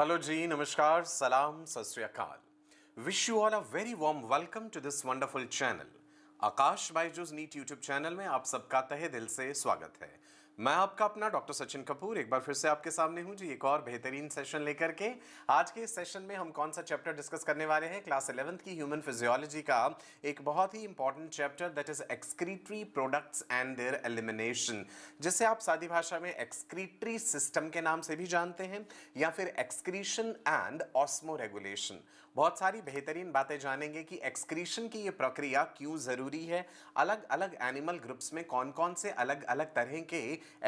Hello जी नमस्कार सलाम सत wish you all a very warm welcome to this wonderful channel Aakash Byju's NEET YouTube channel में आप सबका तहे दिल से स्वागत है मैं आपका अपना डॉक्टर सचिन कपूर एक बार फिर से आपके सामने हूं जी एक और बेहतरीन सेशन लेकर के आज के इस सेशन में हम कौन सा चैप्टर डिस्कस करने वाले हैं क्लास इलेवंथ की ह्यूमन फिजियोलॉजी का एक बहुत ही important chapter that is excretory products and their elimination जिसे आप सादी भाषा में एक्सक्रीटरी सिस्टम के नाम से भी जानते हैं या फिर एक्सक्रीशन एंड ऑस्मो रेगुलेशन बहुत सारी बेहतरीन बातें जानेंगे कि एक्सक्रीशन की ये प्रक्रिया क्यों ज़रूरी है अलग अलग एनिमल ग्रुप्स में कौन कौन से अलग अलग तरह के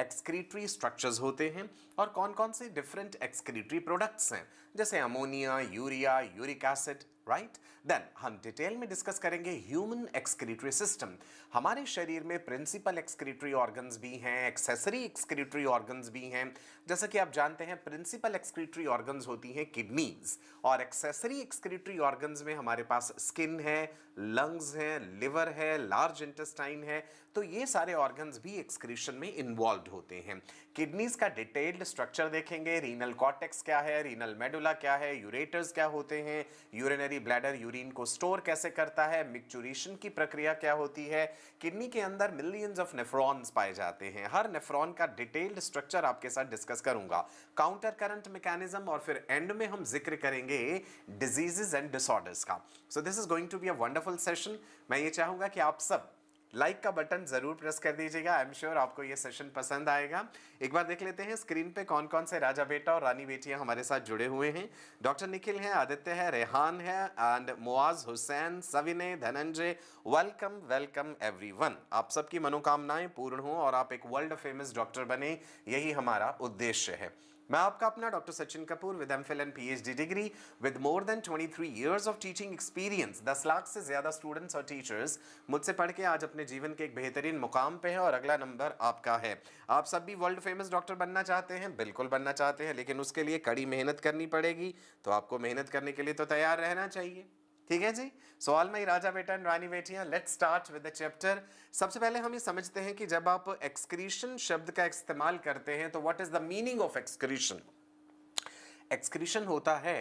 एक्सक्रीटरी स्ट्रक्चर्स होते हैं और कौन कौन से डिफरेंट एक्सक्रीटरी प्रोडक्ट्स हैं जैसे ammonia urea uric acid right then हम डिटेल में डिस्कस करेंगे ह्यूमन एक्सक्रीटरी सिस्टम हमारे शरीर में प्रिंसिपल एक्सक्रीटरी ऑर्गन्स भी हैं एक्सेसरी एक्सक्रीटरी ऑर्गन्स भी हैं जैसा कि आप जानते हैं प्रिंसिपल एक्सक्रीटरी ऑर्गन्स होती हैं किडनीज और एक्सेसरी एक्सक्रीटरी ऑर्गन्स में हमारे पास स्किन है लंग्स हैं लिवर है लार्ज इंटेस्टाइन है तो ये सारे ऑर्गन्स भी एक्सक्रीशन में इन्वॉल्व होते हैं किडनीज का डिटेल्ड स्ट्रक्चर देखेंगे रीनल कॉटेक्स क्या है रीनल मेडुला क्या है यूरेटर्स क्या होते हैं यूरिनरी ब्लैडर यूरिन को स्टोर कैसे करता है मिक्चुरेशन की प्रक्रिया क्या होती है किडनी के अंदर मिलियंस ऑफ नेफ्रॉन्स पाए जाते हैं हर नेफ्रॉन का डिटेल्ड स्ट्रक्चर आपके साथ डिस्कस करूंगा काउंटर करंट मैकेनिज्म और फिर एंड में हम जिक्र करेंगे डिजीजेस एंड डिसऑर्डर्स का so this is going to be a wonderful wonderful session मैं ये चाहूँगा कि आप सब लाइक like का बटन ज़रूर प्रेस कर दीजिएगा आई एम श्योर आपको ये सेशन पसंद आएगा एक बार देख लेते हैं स्क्रीन पे कौन कौन से राजा बेटा और रानी बेटियां हमारे साथ जुड़े हुए हैं डॉक्टर निखिल हैं आदित्य है रेहान है एंड मुआज हुसैन सविनय धनंजय वेलकम वेलकम एवरीवन आप सबकी मनोकामनाएं पूर्ण हों और आप एक वर्ल्ड फेमस डॉक्टर बने यही हमारा उद्देश्य है मैं आपका अपना doctor Sachin Kapoor with M Phil and P H D degree with more than 23 years of teaching experience दस लाख से ज़्यादा स्टूडेंट्स और टीचर्स मुझसे पढ़ के आज अपने जीवन के एक बेहतरीन मुकाम पे है और अगला नंबर आपका है आप सब भी वर्ल्ड फेमस डॉक्टर बनना चाहते हैं बिल्कुल बनना चाहते हैं लेकिन उसके लिए कड़ी मेहनत करनी पड़ेगी तो आपको मेहनत करने के लिए तो तैयार रहना चाहिए ठीक है जी सो ऑल माई राजा बेटा एंड रानी बेटियां let's start with the chapter सबसे पहले हम ये समझते हैं कि जब आप एक्सक्रीशन शब्द का इस्तेमाल करते हैं तो what is the meaning of excretion excretion होता है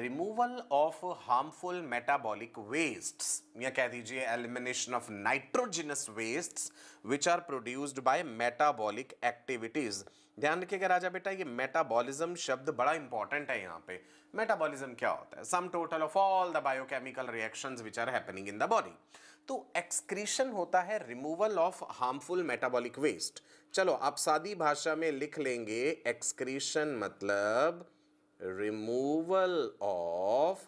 removal of harmful metabolic waste या कह दीजिए elimination of nitrogenous waste which are produced by metabolic activities ध्यान रखिएगा राजा बेटा ये मेटाबॉलिज्म शब्द बड़ा इंपॉर्टेंट है यहाँ पे मेटाबॉलिज्म क्या होता है sum total of all the biochemical reactions which are happening in the body तो एक्सक्रीशन होता है removal of harmful metabolic waste चलो आप सादी भाषा में लिख लेंगे एक्सक्रीशन मतलब रिमूवल ऑफ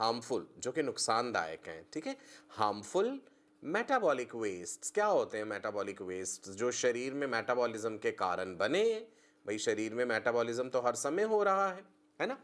हार्मफुल जो कि नुकसानदायक हैं ठीक है हार्मफुल मेटाबॉलिक वेस्ट्स क्या होते हैं मेटाबॉलिक वेस्ट जो शरीर में मेटाबॉलिज्म के कारण बने भाई शरीर में मेटाबॉलिज्म तो हर समय हो रहा है है ना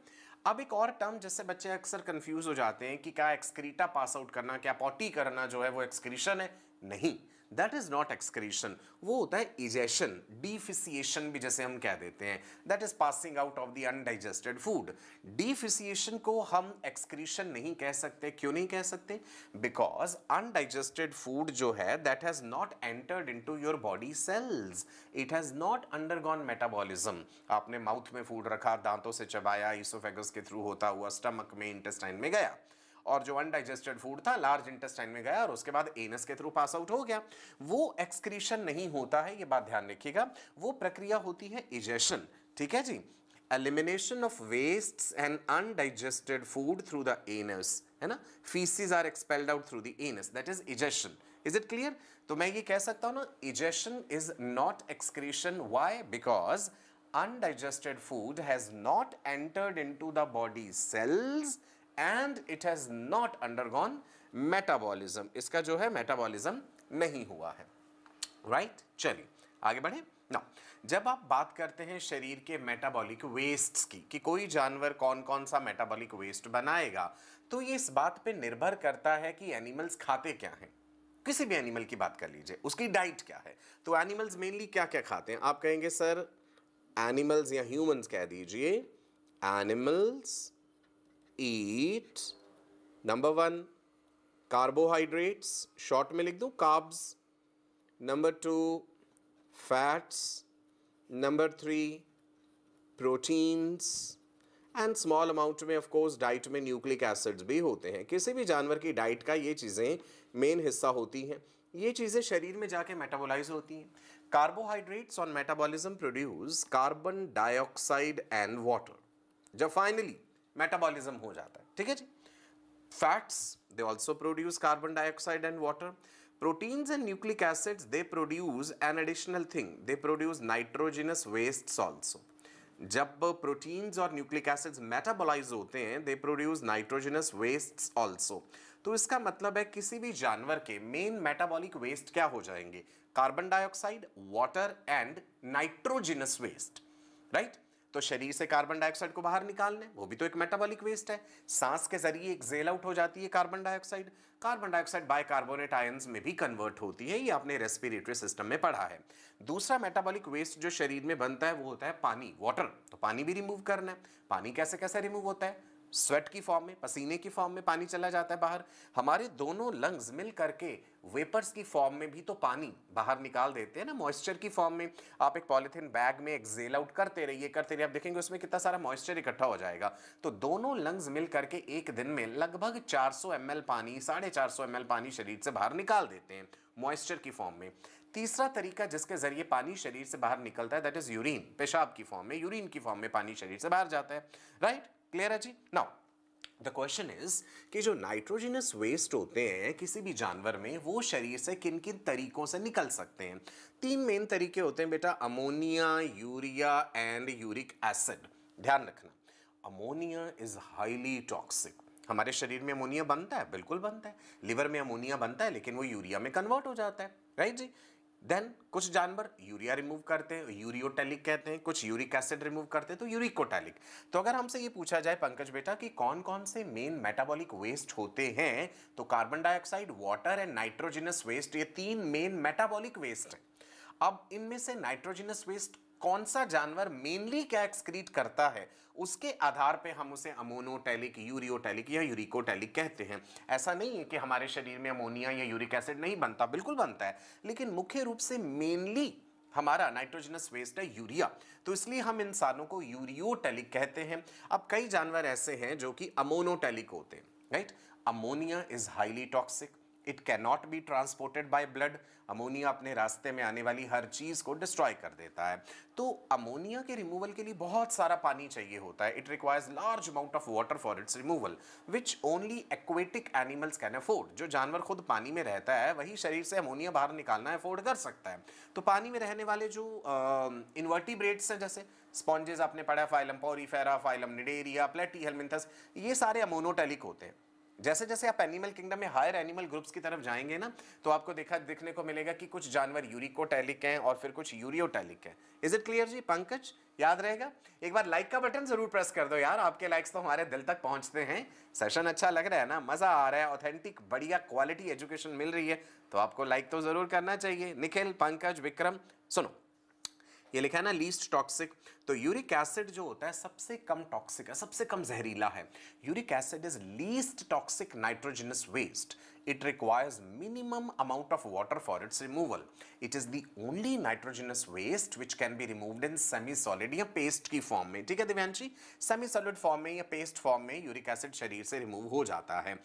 अब एक और टर्म जिससे बच्चे अक्सर कंफ्यूज हो जाते हैं कि क्या एक्सक्रीटा पास आउट करना क्या पॉटी करना जो है वो एक्सक्रीशन है नहीं दैट इज़ नॉट एक्सक्रीशन वो होता है इजेशन डिफिसिएशन भी जैसे हम कह देते हैं that is passing out of the undigested food defecation को हम एक्सक्रीशन नहीं कह सकते क्यों नहीं कह सकते बिकॉज अनडाइजेस्टेड फूड जो है that has not entered into your body cells it has not undergone metabolism आपने माउथ में फूड रखा दांतों से चबाया इसोफेगस के थ्रू होता हुआ स्टमक में इंटेस्टाइन में गया और जो अनडाइजेस्टेड फूड था लार्ज इंटेस्टाइन में गया और उसके बाद एनस के थ्रू पास आउट हो गया वो एक्सक्रीशन नहीं होता है ये बात ध्यान रखिएगा वो प्रक्रिया होती है इजेशन ठीक है जी elimination of waste and undigested food through the anus है ना faeces are expelled out through the anus that is egestion is it clear तो मैं ये कह सकता हूं ना egestion is not excretion why because undigested food has not entered into the body cells and it has not undergone metabolism इसका जो है मेटाबॉलिज्म नहीं हुआ है राइट right? चलिए आगे बढ़े ना जब आप बात करते हैं शरीर के मेटाबॉलिक वेस्ट्स की कि कोई जानवर कौन कौन सा मेटाबॉलिक वेस्ट बनाएगा तो ये इस बात पे निर्भर करता है कि एनिमल्स खाते क्या हैं किसी भी एनिमल की बात कर लीजिए उसकी डाइट क्या है तो एनिमल्स मेनली क्या क्या खाते हैं आप कहेंगे सर एनिमल्स या ह्यूमंस कह दीजिए animals eat number one carbohydrates short में लिख दूँ carbs number two fats number three proteins and small amount में ऑफ कोर्स डाइट में न्यूक्लिक एसिड्स भी होते हैं किसी भी जानवर की डाइट का ये चीज़ें मेन हिस्सा होती हैं ये चीज़ें शरीर में जाके मेटाबोलाइज होती हैं carbohydrates on metabolism produce carbon dioxide and water जब फाइनली मेटाबॉलिज्म हो जाता है ठीक है जी fats they also produce carbon dioxide and water proteins and nucleic acids they produce an additional thing they produce nitrogenous waste also जब proteins और nucleic acids metabolise होते हैं they produce nitrogenous wastes also तो इसका मतलब है किसी भी जानवर के मेन मेटाबॉलिक वेस्ट क्या हो जाएंगे carbon dioxide water and nitrogenous waste right तो शरीर से कार्बन डाइऑक्साइड को बाहर लें वो भी तो एक मेटाबॉलिक वेस्ट है सांस के जरिए एक जेल आउट हो जाती है carbon dioxide carbon dioxide carbonate ion में भी कन्वर्ट होती है ये आपने रेस्पिरेटरी सिस्टम में पढ़ा है दूसरा मेटाबॉलिक वेस्ट जो शरीर में बनता है वो होता है पानी वाटर तो पानी भी रिमूव करना है पानी कैसे कैसे रिमूव होता है स्वेट की फॉर्म में पसीने की फॉर्म में पानी चला जाता है बाहर हमारे दोनों लंग्स मिल करके वेपर्स की फॉर्म में भी तो पानी बाहर निकाल देते हैं ना मॉइस्चर की फॉर्म में आप एक पॉलिथिन बैग में एक्जेल आउट करते रहिए करते रहिए आप देखेंगे उसमें कितना सारा मॉइस्चर इकट्ठा हो जाएगा तो दोनों लंग्स मिल करके एक दिन में लगभग चार सौ पानी साढ़े चार सौ पानी शरीर से बाहर निकाल देते हैं मॉइस्चर की फॉर्म में तीसरा तरीका जिसके जरिए पानी शरीर से बाहर निकलता है दैट इज यूरिन पेशाब की फॉर्म में यूरिन की फॉर्म में पानी शरीर से बाहर जाता है राइट right? क्लियर है जी नाउ द क्वेश्चन इज कि जो नाइट्रोजिनस वेस्ट होते हैं किसी भी जानवर में वो शरीर से किन किन तरीकों से निकल सकते हैं तीन मेन तरीके होते हैं बेटा ammonia urea and uric acid ध्यान रखना अमोनिया इज हाईली टॉक्सिक हमारे शरीर में अमोनिया बनता है बिल्कुल बनता है लिवर में अमोनिया बनता है लेकिन वो यूरिया में कन्वर्ट हो जाता है राइट जी देन कुछ जानवर यूरिया रिमूव करते हैं यूरियोटैलिक कहते हैं कुछ यूरिक एसिड रिमूव करते हैं तो यूरिकोटेलिक तो अगर हमसे ये पूछा जाए पंकज बेटा कि कौन कौन से मेन मेटाबॉलिक वेस्ट होते हैं तो carbon dioxide water and nitrogenous waste ये तीन मेन मेटाबॉलिक वेस्ट हैं अब इनमें से नाइट्रोजिनस वेस्ट कौन सा जानवर मेनली क्या एक्सक्रीट करता है उसके आधार पे हम उसे अमोनोटैलिक यूरियोटैलिक या यूरिकोटैलिक कहते हैं ऐसा नहीं है कि हमारे शरीर में अमोनिया या यूरिक एसिड नहीं बनता बिल्कुल बनता है लेकिन मुख्य रूप से मेनली हमारा नाइट्रोजनस वेस्ट है यूरिया तो इसलिए हम इंसानों को यूरियोटेलिक कहते हैं अब कई जानवर ऐसे हैं जो कि अमोनोटेलिक होते हैं right ammonia is highly toxic it can not be transported by blood ammonia अपने रास्ते में आने वाली हर चीज़ को डिस्ट्रॉय कर देता है तो अमोनिया के रिमूवल के लिए बहुत सारा पानी चाहिए होता है it requires large amount of water for its removal which only aquatic animals can afford जो जानवर खुद पानी में रहता है वही शरीर से अमोनिया बाहर निकालना अफोर्ड कर सकता है तो पानी में रहने वाले जो इन्वर्टिब्रेट्स हैं जैसे स्पॉन्जेस आपने पढ़ा phylum Porifera phylum Cnidaria Platyhelminthes ये सारे अमोनोटेलिक होते हैं जैसे जैसे आप एनिमल किंगडम में हायर एनिमल ग्रुप्स की तरफ जाएंगे ना तो आपको देखा दिखने को मिलेगा कि कुछ जानवर यूरिकोटैलिक हैं और फिर कुछ यूरियोटैलिक हैं इज इट क्लियर जी पंकज याद रहेगा एक बार लाइक का बटन जरूर प्रेस कर दो यार आपके लाइक्स तो हमारे दिल तक पहुंचते हैं सेशन अच्छा लग रहा है ना मज़ा आ रहा है ऑथेंटिक बढ़िया क्वालिटी एजुकेशन मिल रही है तो आपको लाइक तो ज़रूर करना चाहिए निखिल पंकज विक्रम सुनो ये लिखा है ना लीस्ट टॉक्सिक तो यूरिक एसिड जो होता है सबसे कम टॉक्सिक है सबसे कम जहरीला है uric acid is least toxic nitrogenous waste it requires minimum amount of water for its removal it is the only nitrogenous waste which can be remove in semi solid या पेस्ट की form में ठीक है Divyanshi semi solid form में या paste form में uric acid शरीर से रिमूव हो जाता है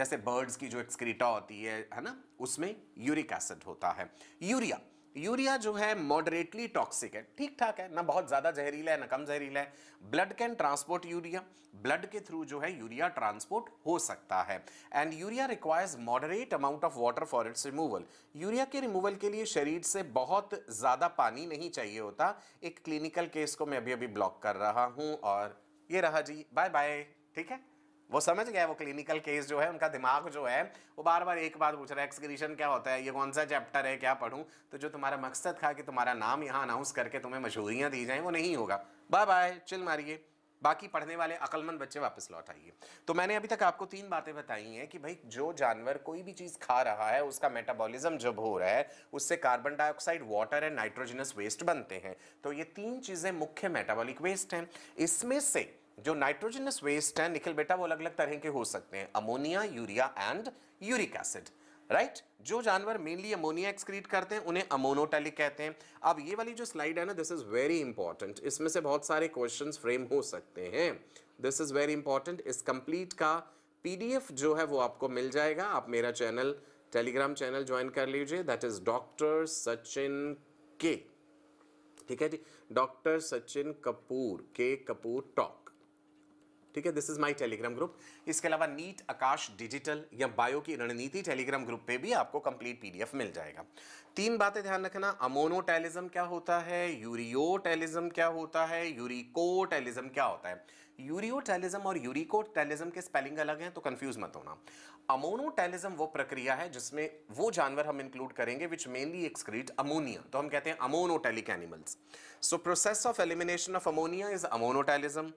जैसे बर्ड्स की जो एक्सक्रीटा होती है है ना उसमें यूरिक एसिड होता है यूरिया यूरिया जो है मॉडरेटली टॉक्सिक है ठीक ठाक है ना बहुत ज़्यादा जहरीला है ना कम जहरीला है blood can transport urea blood के थ्रू जो है यूरिया ट्रांसपोर्ट हो सकता है and urea requires moderate amount of water for its removal urea के रिमूवल के लिए शरीर से बहुत ज़्यादा पानी नहीं चाहिए होता एक क्लिनिकल केस को मैं अभी अभी ब्लॉक कर रहा हूँ और ये रहा जी बाय बाय ठीक है वो समझ गया वो क्लिनिकल केस जो है उनका दिमाग जो है वो बार बार एक बात पूछ रहा है एक्सक्रीशन क्या होता है ये कौन सा चैप्टर है क्या पढ़ूँ तो जो तुम्हारा मकसद था कि तुम्हारा नाम यहाँ अनाउंस करके तुम्हें मशहूरियाँ दी जाएँ वो नहीं होगा बाय बाय चिल मारिए बाकी पढ़ने वाले अकलमंद बच्चे वापस लौट आइए तो मैंने अभी तक आपको तीन बातें बताई हैं कि भाई जो जानवर कोई भी चीज़ खा रहा है उसका मेटाबॉलिज्म जब हो रहा है उससे carbon dioxide water and nitrogenous waste बनते हैं तो ये तीन चीज़ें मुख्य मेटाबॉलिक वेस्ट हैं इसमें से जो नाइट्रोजनस वेस्ट है निखिल बेटा वो अलग अलग तरह के हो सकते हैं ammonia urea and uric acid right right? जो जानवर मेनली अमोनिया एक्सक्रीट करते हैं उन्हें अमोनोटेलिक कहते हैं अब ये वाली जो स्लाइड है ना दिस इज वेरी इंपॉर्टेंट इसमें से बहुत सारे क्वेश्चंस फ्रेम हो सकते हैं दिस इज वेरी इंपॉर्टेंट इस कंप्लीट का पीडीएफ जो है वो आपको मिल जाएगा आप मेरा चैनल टेलीग्राम चैनल ज्वाइन कर लीजिए दैट इज डॉक्टर सचिन के ठीक है जी डॉक्टर सचिन कपूर के कपूर टॉप ठीक है this is my Telegram group इसके अलावा नीट आकाश डिजिटल या बायो की रणनीति टेलीग्राम ग्रुप पे भी आपको कंप्लीट पीडीएफ मिल जाएगा तीन बातें ध्यान रखना अमोनोटेलिज्म क्या होता है यूरियोटेलिज्म क्या होता है यूरिकोटेलिज्म क्या होता है यूरियोटेलिज्म और यूरिकोटेलिज्म के स्पेलिंग अलग हैं तो कंफ्यूज मत होना अमोनोटेलिज्म वो प्रक्रिया है जिसमें वो जानवर हम इंक्लूड करेंगे विच मेनली एक्सक्रीट अमोनिया तो हम कहते हैं ammonotelic animals so process of elimination of ammonia is ammonotelism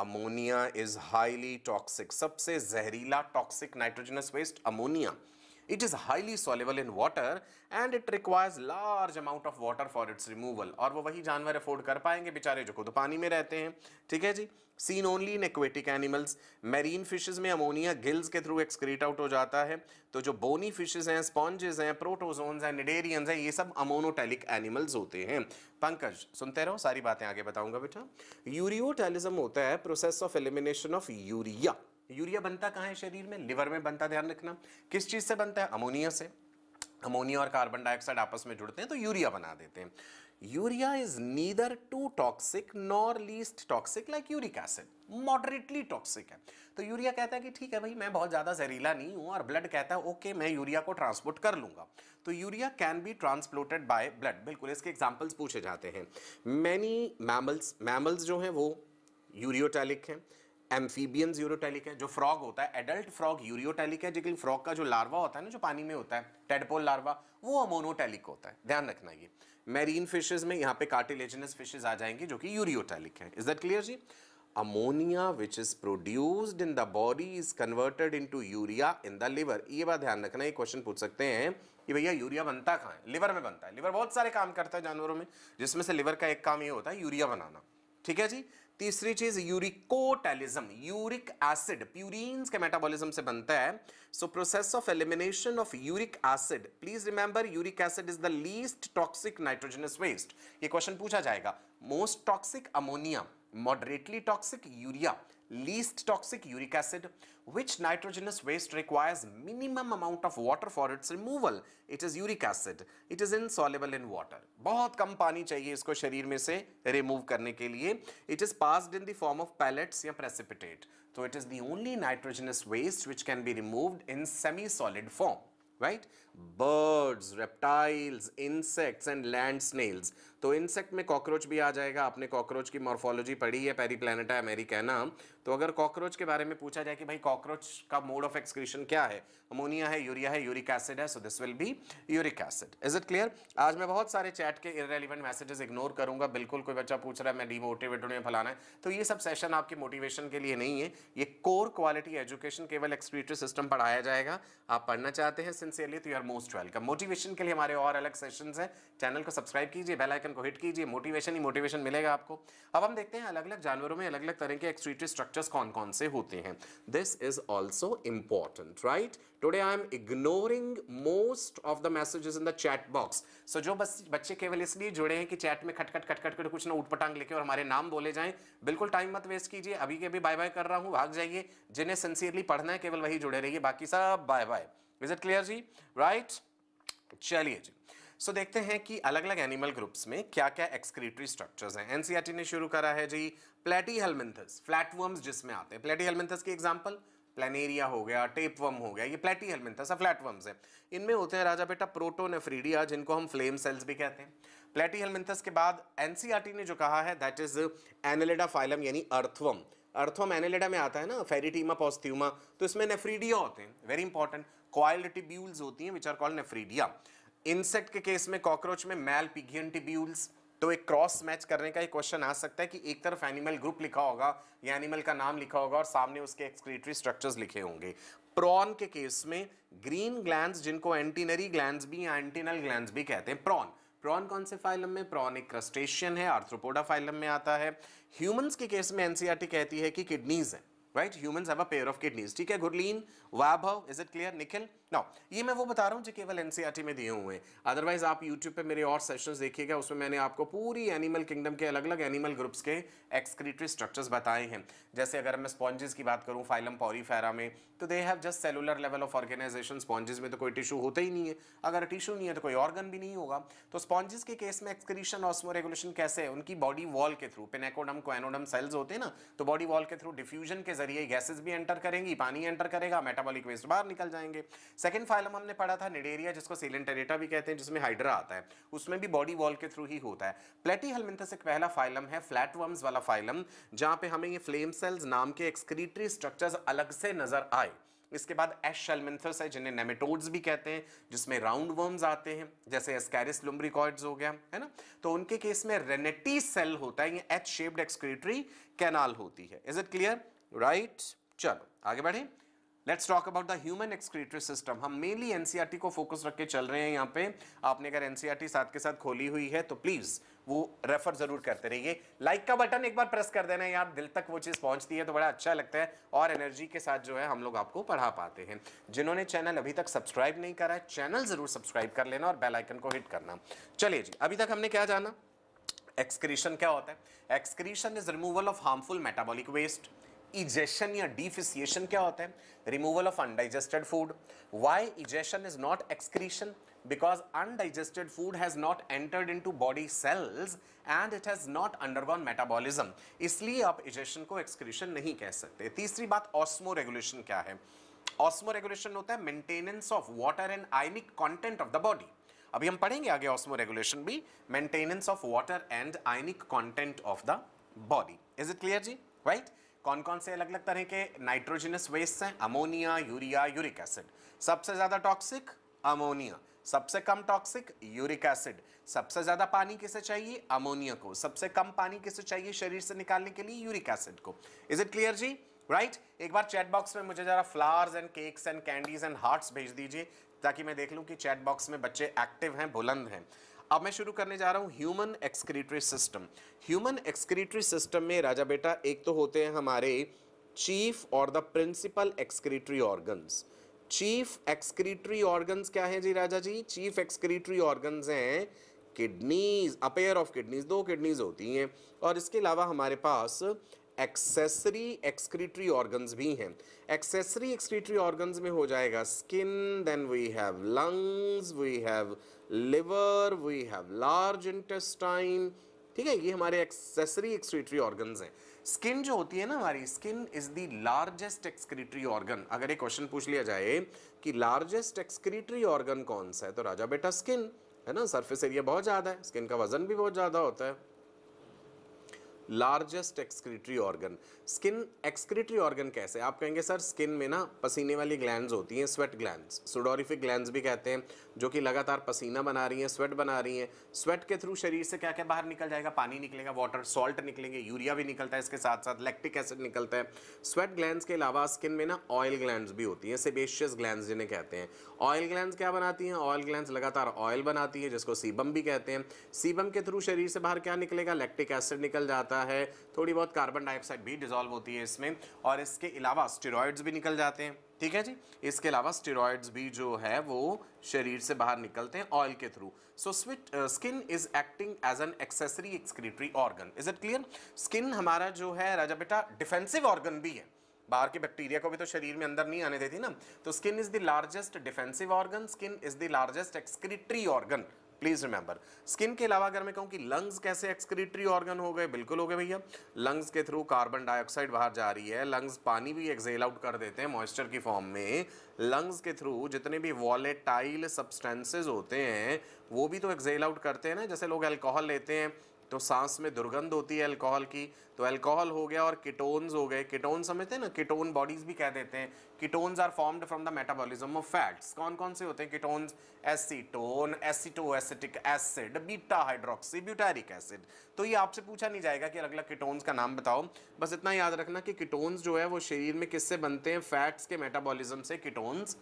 ammonia is highly toxic सबसे जहरीला toxic nitrogenous waste ammonia It is highly soluble in water and it requires large amount of water for its removal. और वो वही जानवर afford कर पाएंगे बेचारे जो खुद पानी में रहते हैं ठीक है जी seen only in aquatic animals marine fishes में अमोनिया गिल्स के थ्रू एक्सक्रीट आउट हो जाता है तो जो बोनी फिशेज हैं स्पॉन्जेस हैं प्रोटोजोन हैं निडेरियंस हैं ये सब अमोनोटेलिक एनिमल्स होते हैं पंकज सुनते रहो सारी बातें आगे बताऊंगा बेटा यूरियोटैलिज्म होता है process of elimination of urea urea बनता कहाँ है शरीर में लिवर में बनता ध्यान रखना किस चीज़ से बनता है अमोनिया से अमोनिया और कार्बन डाइऑक्साइड आपस में जुड़ते हैं तो यूरिया बना देते हैं urea is neither too toxic nor least toxic like uric acid moderately toxic है तो यूरिया कहता है कि ठीक है भाई मैं बहुत ज़्यादा जहरीला नहीं हूँ और ब्लड कहता है ओके मैं यूरिया को ट्रांसपोर्ट कर लूंगा तो urea can be transported by blood बिल्कुल इसके एग्जाम्पल्स पूछे जाते हैं मैनी मैमल्स मैमल्स जो हैं वो यूरियोटैलिक हैं एम्फीबियन यूरोटेलिक है जो फ्रॉग होता है एडल्ट फ्रॉग यूरियोटेलिक है लेकिन फ्रॉग का जो लार्वा होता है ना जो पानी में होता है टेडपोल लार्वा वो अमोनोटेलिक होता है ध्यान रखना ये मैरीन फिशेज में यहाँ पे कार्टिलेजनस फिशेज आ जाएंगे जो कि यूरियोटेलिक है इज दैट क्लियर जी ammonia which is produced in the body is converted into urea in the liver ये बात ध्यान रखना ये क्वेश्चन पूछ सकते हैं कि भैया यूरिया बनता कहाँ है लिवर में बनता है लिवर बहुत सारे काम करता है जानवरों में जिसमें से लिवर का एक काम ये होता है यूरिया बनाना ठीक है जी तीसरी चीज यूरिकोटैलिज्म यूरिक एसिड प्यूरिन्स के मेटाबॉलिज्म से बनता है so process of elimination of uric acid please remember uric acid is the least toxic nitrogenous waste ये क्वेश्चन पूछा जाएगा most toxic ammonia moderately toxic urea least toxic uric acid Which nitrogenous waste requires minimum amount of water for its removal? It is uric acid. It is insoluble in water. बहुत कम पानी चाहिए इसको शरीर में से remove करने के लिए. It is passed in the form of pellets या precipitate. So it is the only nitrogenous waste which can be removed in semi-solid form. Right? Birds reptiles insects and land snails तो insect में cockroach भी आ जाएगा आपने cockroach की morphology पढ़ी है पेरी प्लानिटा अमेरिकाना तो अगर कॉकरोच के बारे में पूछा जाए कि भाई कॉकरोच का मोड ऑफ एक्सक्रीशन क्या है अमोनिया है यूरिया है यूरिक एसिड है so this will be uric acid is it clear आज मैं बहुत सारे चैट के इरेलीवेंट मैसेजेस इग्नोर करूंगा बिल्कुल कोई बच्चा पूछ रहा है मैं डीमोटिवेट हूँ फलाना है तो ये सब सेशन आपकी मोटिवेशन के लिए नहीं है ये कोर क्वालिटी एजुकेशन केवल एक्सपीटर सिस्टम पढ़ाया जाएगा आप पढ़ना चाहते हैं सिंसियरली तो you are most welcome motivation के लिए हमारे और अलग सेशंस हैं चैनल को सब्सक्राइब कीजिए बेल आइकन को हिट कीजिए मोटिवेशन ही मोटिवेशन मिलेगा आपको अब हम देखते हैं अलग अलग जानवरों में अलग अलग तरह के एक्सट्रीटरी स्ट्रक्चर्स कौन कौन से होते हैं this is also important right today I am ignoring most of the messages in the chat box so जो बस बच्चे केवल इसलिए जुड़े हैं कि चैट में खटखट खटखट कर कुछ ना उठपटांग लिखे और हमारे नाम बोले जाएं बिल्कुल टाइम मत वेस्ट कीजिए अभी के अभी बाय बाय कर रहा हूँ भाग जाइए जिन्हें सिंसियरली पढ़ना है केवल वही जुड़े रहिए बाकी सब bye bye is it clear जी राइट चलिए जी सो so, देखते हैं कि अलग अलग एनिमल ग्रुप्स में क्या क्या एक्सक्रीटरी स्ट्रक्चर्स हैं एनसीईआरटी e ने शुरू करा है जी प्लेटी हेलमिंथस फ्लैटवर्म्स जिसमें आते हैं प्लेटी हेलमिंथस की एग्जाम्पल प्लेनेरिया हो गया टेपवर्म हो गया ये प्लेटी हेलमिंथस है फ्लैटवर्म्स है इनमें होते हैं राजा बेटा प्रोटोनेफ्रीडिया जिनको हम फ्लेम सेल्स भी कहते हैं प्लेटी हेलमिंथस के बाद एनसीआरटी e ने जो कहा है दैट इज एनलेडा फाइलम यानी अर्थवर्म अर्थो एनेलिडा में आता है ना फेरिटीमा पॉस्ट्यूमा तो इसमें नेफ्रीडिया होते हैं वेरी इंपॉर्टेंट कॉयल टिब्यूल्स होती हैं which are called nephridia insect के केस में कॉकरोच में मैल पिघियन टिब्यूल्स तो एक क्रॉस मैच करने का एक क्वेश्चन आ सकता है कि एक तरफ एनिमल ग्रुप लिखा होगा या एनिमल का नाम लिखा होगा और सामने उसके एक्सक्रीटरी स्ट्रक्चर्स लिखे होंगे प्रॉन के केस में ग्रीन ग्लैंड जिनको एंटीनरी ग्लैंड भी या एंटीनल ग्लैंड भी कहते हैं प्रॉन प्रॉन कौन से फाइलम में प्रॉन एक क्रस्टेशियन है आर्थ्रोपोडा फाइलम में आता है ह्यूमंस के केस में एनसीईआरटी e कहती है कि किडनीज है right humans have a pair of kidneys ठीक है Gurleen Vaibhav is it clear Nikhil ना ये मैं वो बता रहा हूँ जो केवल एन e में दिए हुए हैं अदरवाइज आप यूट्यूब पे मेरे और सेशंस देखिएगा उसमें मैंने आपको पूरी एनिमल किंगडम के अलग अलग एनिमल ग्रुप्स के एक्सक्रीटरी स्ट्रक्चर्स बताए हैं जैसे अगर मैं स्पॉन्जेस की बात करूँ फाइलम पॉरीफेरा में तो they have just cellular level of organization sponges में तो कोई टिश्यू होता ही नहीं है अगर टिश्यू नहीं है तो कोई ऑर्गन भी नहीं होगा तो स्पॉन्जेस के केस में एक्सक्रीशन ऑस्मो रेगुलेशन कैसे है उनकी बॉडी वॉल के थ्रू पेनेकोडम कोएनोडम सेल्स होते हैं ना तो बॉडी वॉल के थ्रू डिफ्यूजन के जरिए गैसेज भी एंटर करेंगी पानी एंटर करेगा मेटाबॉलिक वेस्ट बाहर निकल जाएंगे सेकेंड फाइलम हमने पढ़ा था निडेरिया जिसको सेलेंटेरेटा भी कहते हैं जिसमें हाइड्रा आता है उसमें भी बॉडी वॉल के थ्रू ही होता है प्लेटी एक पहला फाइलम है फ्लैट वर्म्स वाला फाइलम जहाँ पे हमें ये फ्लेम सेल्स नाम के एक्सक्रीटरी स्ट्रक्चर्स अलग से नजर आए इसके बाद एश शेलमिंथस है जिन्हें नेमेटोड्स भी कहते हैं जिसमें राउंड वर्म्स आते हैं जैसे एस्कैरिस लुम्ब्रिकॉइड्स हो गया है ना तो उनके केस में रेनेटी सेल होता है ये एच शेप्ड एक्सक्रीटरी कैनाल होती है इज इट क्लियर राइट चलो आगे बढ़े let's talk about the human excretory system हम मेनली एनसीईआरटी e को फोकस रख के चल रहे हैं यहाँ पे आपने अगर एनसीईआरटी e साथ के साथ खोली हुई है तो प्लीज़ वो रेफर जरूर करते रहिए लाइक का बटन एक बार प्रेस कर देना यार दिल तक वो चीज़ पहुंचती है तो बड़ा अच्छा लगता है और एनर्जी के साथ जो है हम लोग आपको पढ़ा पाते हैं जिन्होंने चैनल अभी तक सब्सक्राइब नहीं करा है चैनल ज़रूर सब्सक्राइब कर लेना और बेलाइकन को हिट करना चलिए जी अभी तक हमने क्या जाना एक्सक्रीशन क्या होता है excretion is removal of harmful metabolic waste egestion या डिफिसिएशन क्या होता है removal of undigested food why egestion is not excretion because undigested food has not entered into body cells and it has not undergone metabolism इसलिए आप egestion को excretion नहीं कह सकते तीसरी बात ऑस्मो रेगुलेशन क्या है ऑस्मो रेगुलेशन होता है maintenance of water and ionic content of the body अभी हम पढ़ेंगे आगे ऑस्मो रेगुलेशन भी maintenance of water and ionic content of the body is it clear जी राइट right? कौन कौन से अलग अलग तरह के नाइट्रोजनस वेस्ट हैं अमोनिया यूरिया यूरिक एसिड सबसे ज़्यादा टॉक्सिक अमोनिया सबसे कम टॉक्सिक यूरिक एसिड सबसे ज़्यादा पानी किसे चाहिए अमोनिया को सबसे कम पानी किसे चाहिए शरीर से निकालने के लिए यूरिक एसिड को इज इट क्लियर जी राइट right? एक बार चैट बॉक्स में मुझे जरा flowers and cakes and candies and hearts भेज दीजिए ताकि मैं देख लूँ कि चैट बॉक्स में बच्चे एक्टिव हैं बुलंद हैं अब मैं शुरू करने जा रहा हूँ human excretory system human excretory system में राजा बेटा एक तो होते हैं हमारे चीफ और the principal excretory organs chief excretory organs क्या है जी राजा जी चीफ एक्सक्रीटरी ऑर्गन्स हैं किडनीज अपेयर ऑफ किडनीज दो किडनीज होती हैं और इसके अलावा हमारे पास एक्सेसरी एक्सक्रीटरी ऑर्गन्स भी हैं एक्सेसरी एक्सक्रीटरी ऑर्गन्स में हो जाएगा skin then we have lungs we have liver we have large intestine ठीक है ये हमारे एक्सेसरी एक्सक्रीटरी ऑर्गन्स हैं स्किन जो होती है ना हमारी skin is the largest excretory organ अगर एक क्वेश्चन पूछ लिया जाए कि लार्जेस्ट एक्सक्रीटरी ऑर्गन कौन सा है तो राजा बेटा स्किन है ना सरफेस एरिया बहुत ज़्यादा है स्किन का वजन भी बहुत ज़्यादा होता है largest excretory organ skin excretory organ कैसे आप कहेंगे सर स्किन में ना पसीने वाली ग्लैंड्स होती हैं स्वेट ग्लैंड्स सुडोरिफिक ग्लैंड्स भी कहते हैं जो कि लगातार पसीना बना रही हैं स्वेट बना रही हैं स्वेट के थ्रू शरीर से क्या क्या बाहर निकल जाएगा पानी निकलेगा वाटर सॉल्ट निकलेंगे यूरिया भी निकलता है इसके साथ साथ लैक्टिक एसिड निकलता है स्वेट ग्लैंड के अलावा स्किन में ना ऑयल ग्लैंड भी होती हैं सेबेशियस ग्लैंड जिन्हें कहते हैं ऑयल ग्लैंड क्या बनाती हैं ऑयल ग्लैंड लगातार ऑयल बनाती है जिसको सीबम भी कहते हैं सीबम के थ्रू शरीर से बाहर क्या निकलेगा लैक्टिक एसिड निकल जाता जाता है थोड़ी बहुत कार्बन डाइऑक्साइड भी डिजोल्व होती है इसमें और इसके अलावा स्टेरॉयड्स भी निकल जाते हैं ठीक है जी इसके अलावा स्टेरॉयड्स भी जो है वो शरीर से बाहर निकलते हैं ऑयल के through so sweat skin is acting as an accessory excretory organ is it clear skin हमारा जो है राजा बेटा डिफेंसिव ऑर्गन भी है बाहर के बैक्टीरिया को भी तो शरीर में अंदर नहीं आने देती ना तो skin is the largest defensive organ skin is the largest excretory organ please remember skin के अलावा अगर मैं कहूँ कि लंग्स कैसे एक्सक्रीटरी ऑर्गन हो गए बिल्कुल हो गए भैया लंग्स के थ्रू कार्बन डाइऑक्साइड बाहर जा रही है लंग्स पानी भी एक्सेल आउट कर देते हैं मॉइस्चर की फॉर्म में लंग्स के थ्रू जितने भी वॉलेटाइल सब्सटेंसेज होते हैं वो भी तो एक्सेल आउट करते हैं ना जैसे लोग अल्कोहल लेते हैं तो सांस में दुर्गंध होती है अल्कोहल की तो अल्कोहल हो गया और किटोन्स हो गए किटोन समझते हैं ना किटोन बॉडीज भी कह देते हैं ketone are formed from the metabolism of fats कौन कौन से होते हैं ketone acetone acetoacetic acid beta hydroxybutyric acid तो ये आपसे पूछा नहीं जाएगा कि अलग अलग कीटोन्स का नाम बताओ बस इतना याद रखना कि कीटोन्स जो है वो शरीर में किससे बनते हैं फैट्स के मेटाबोलिज्म से किटोन्स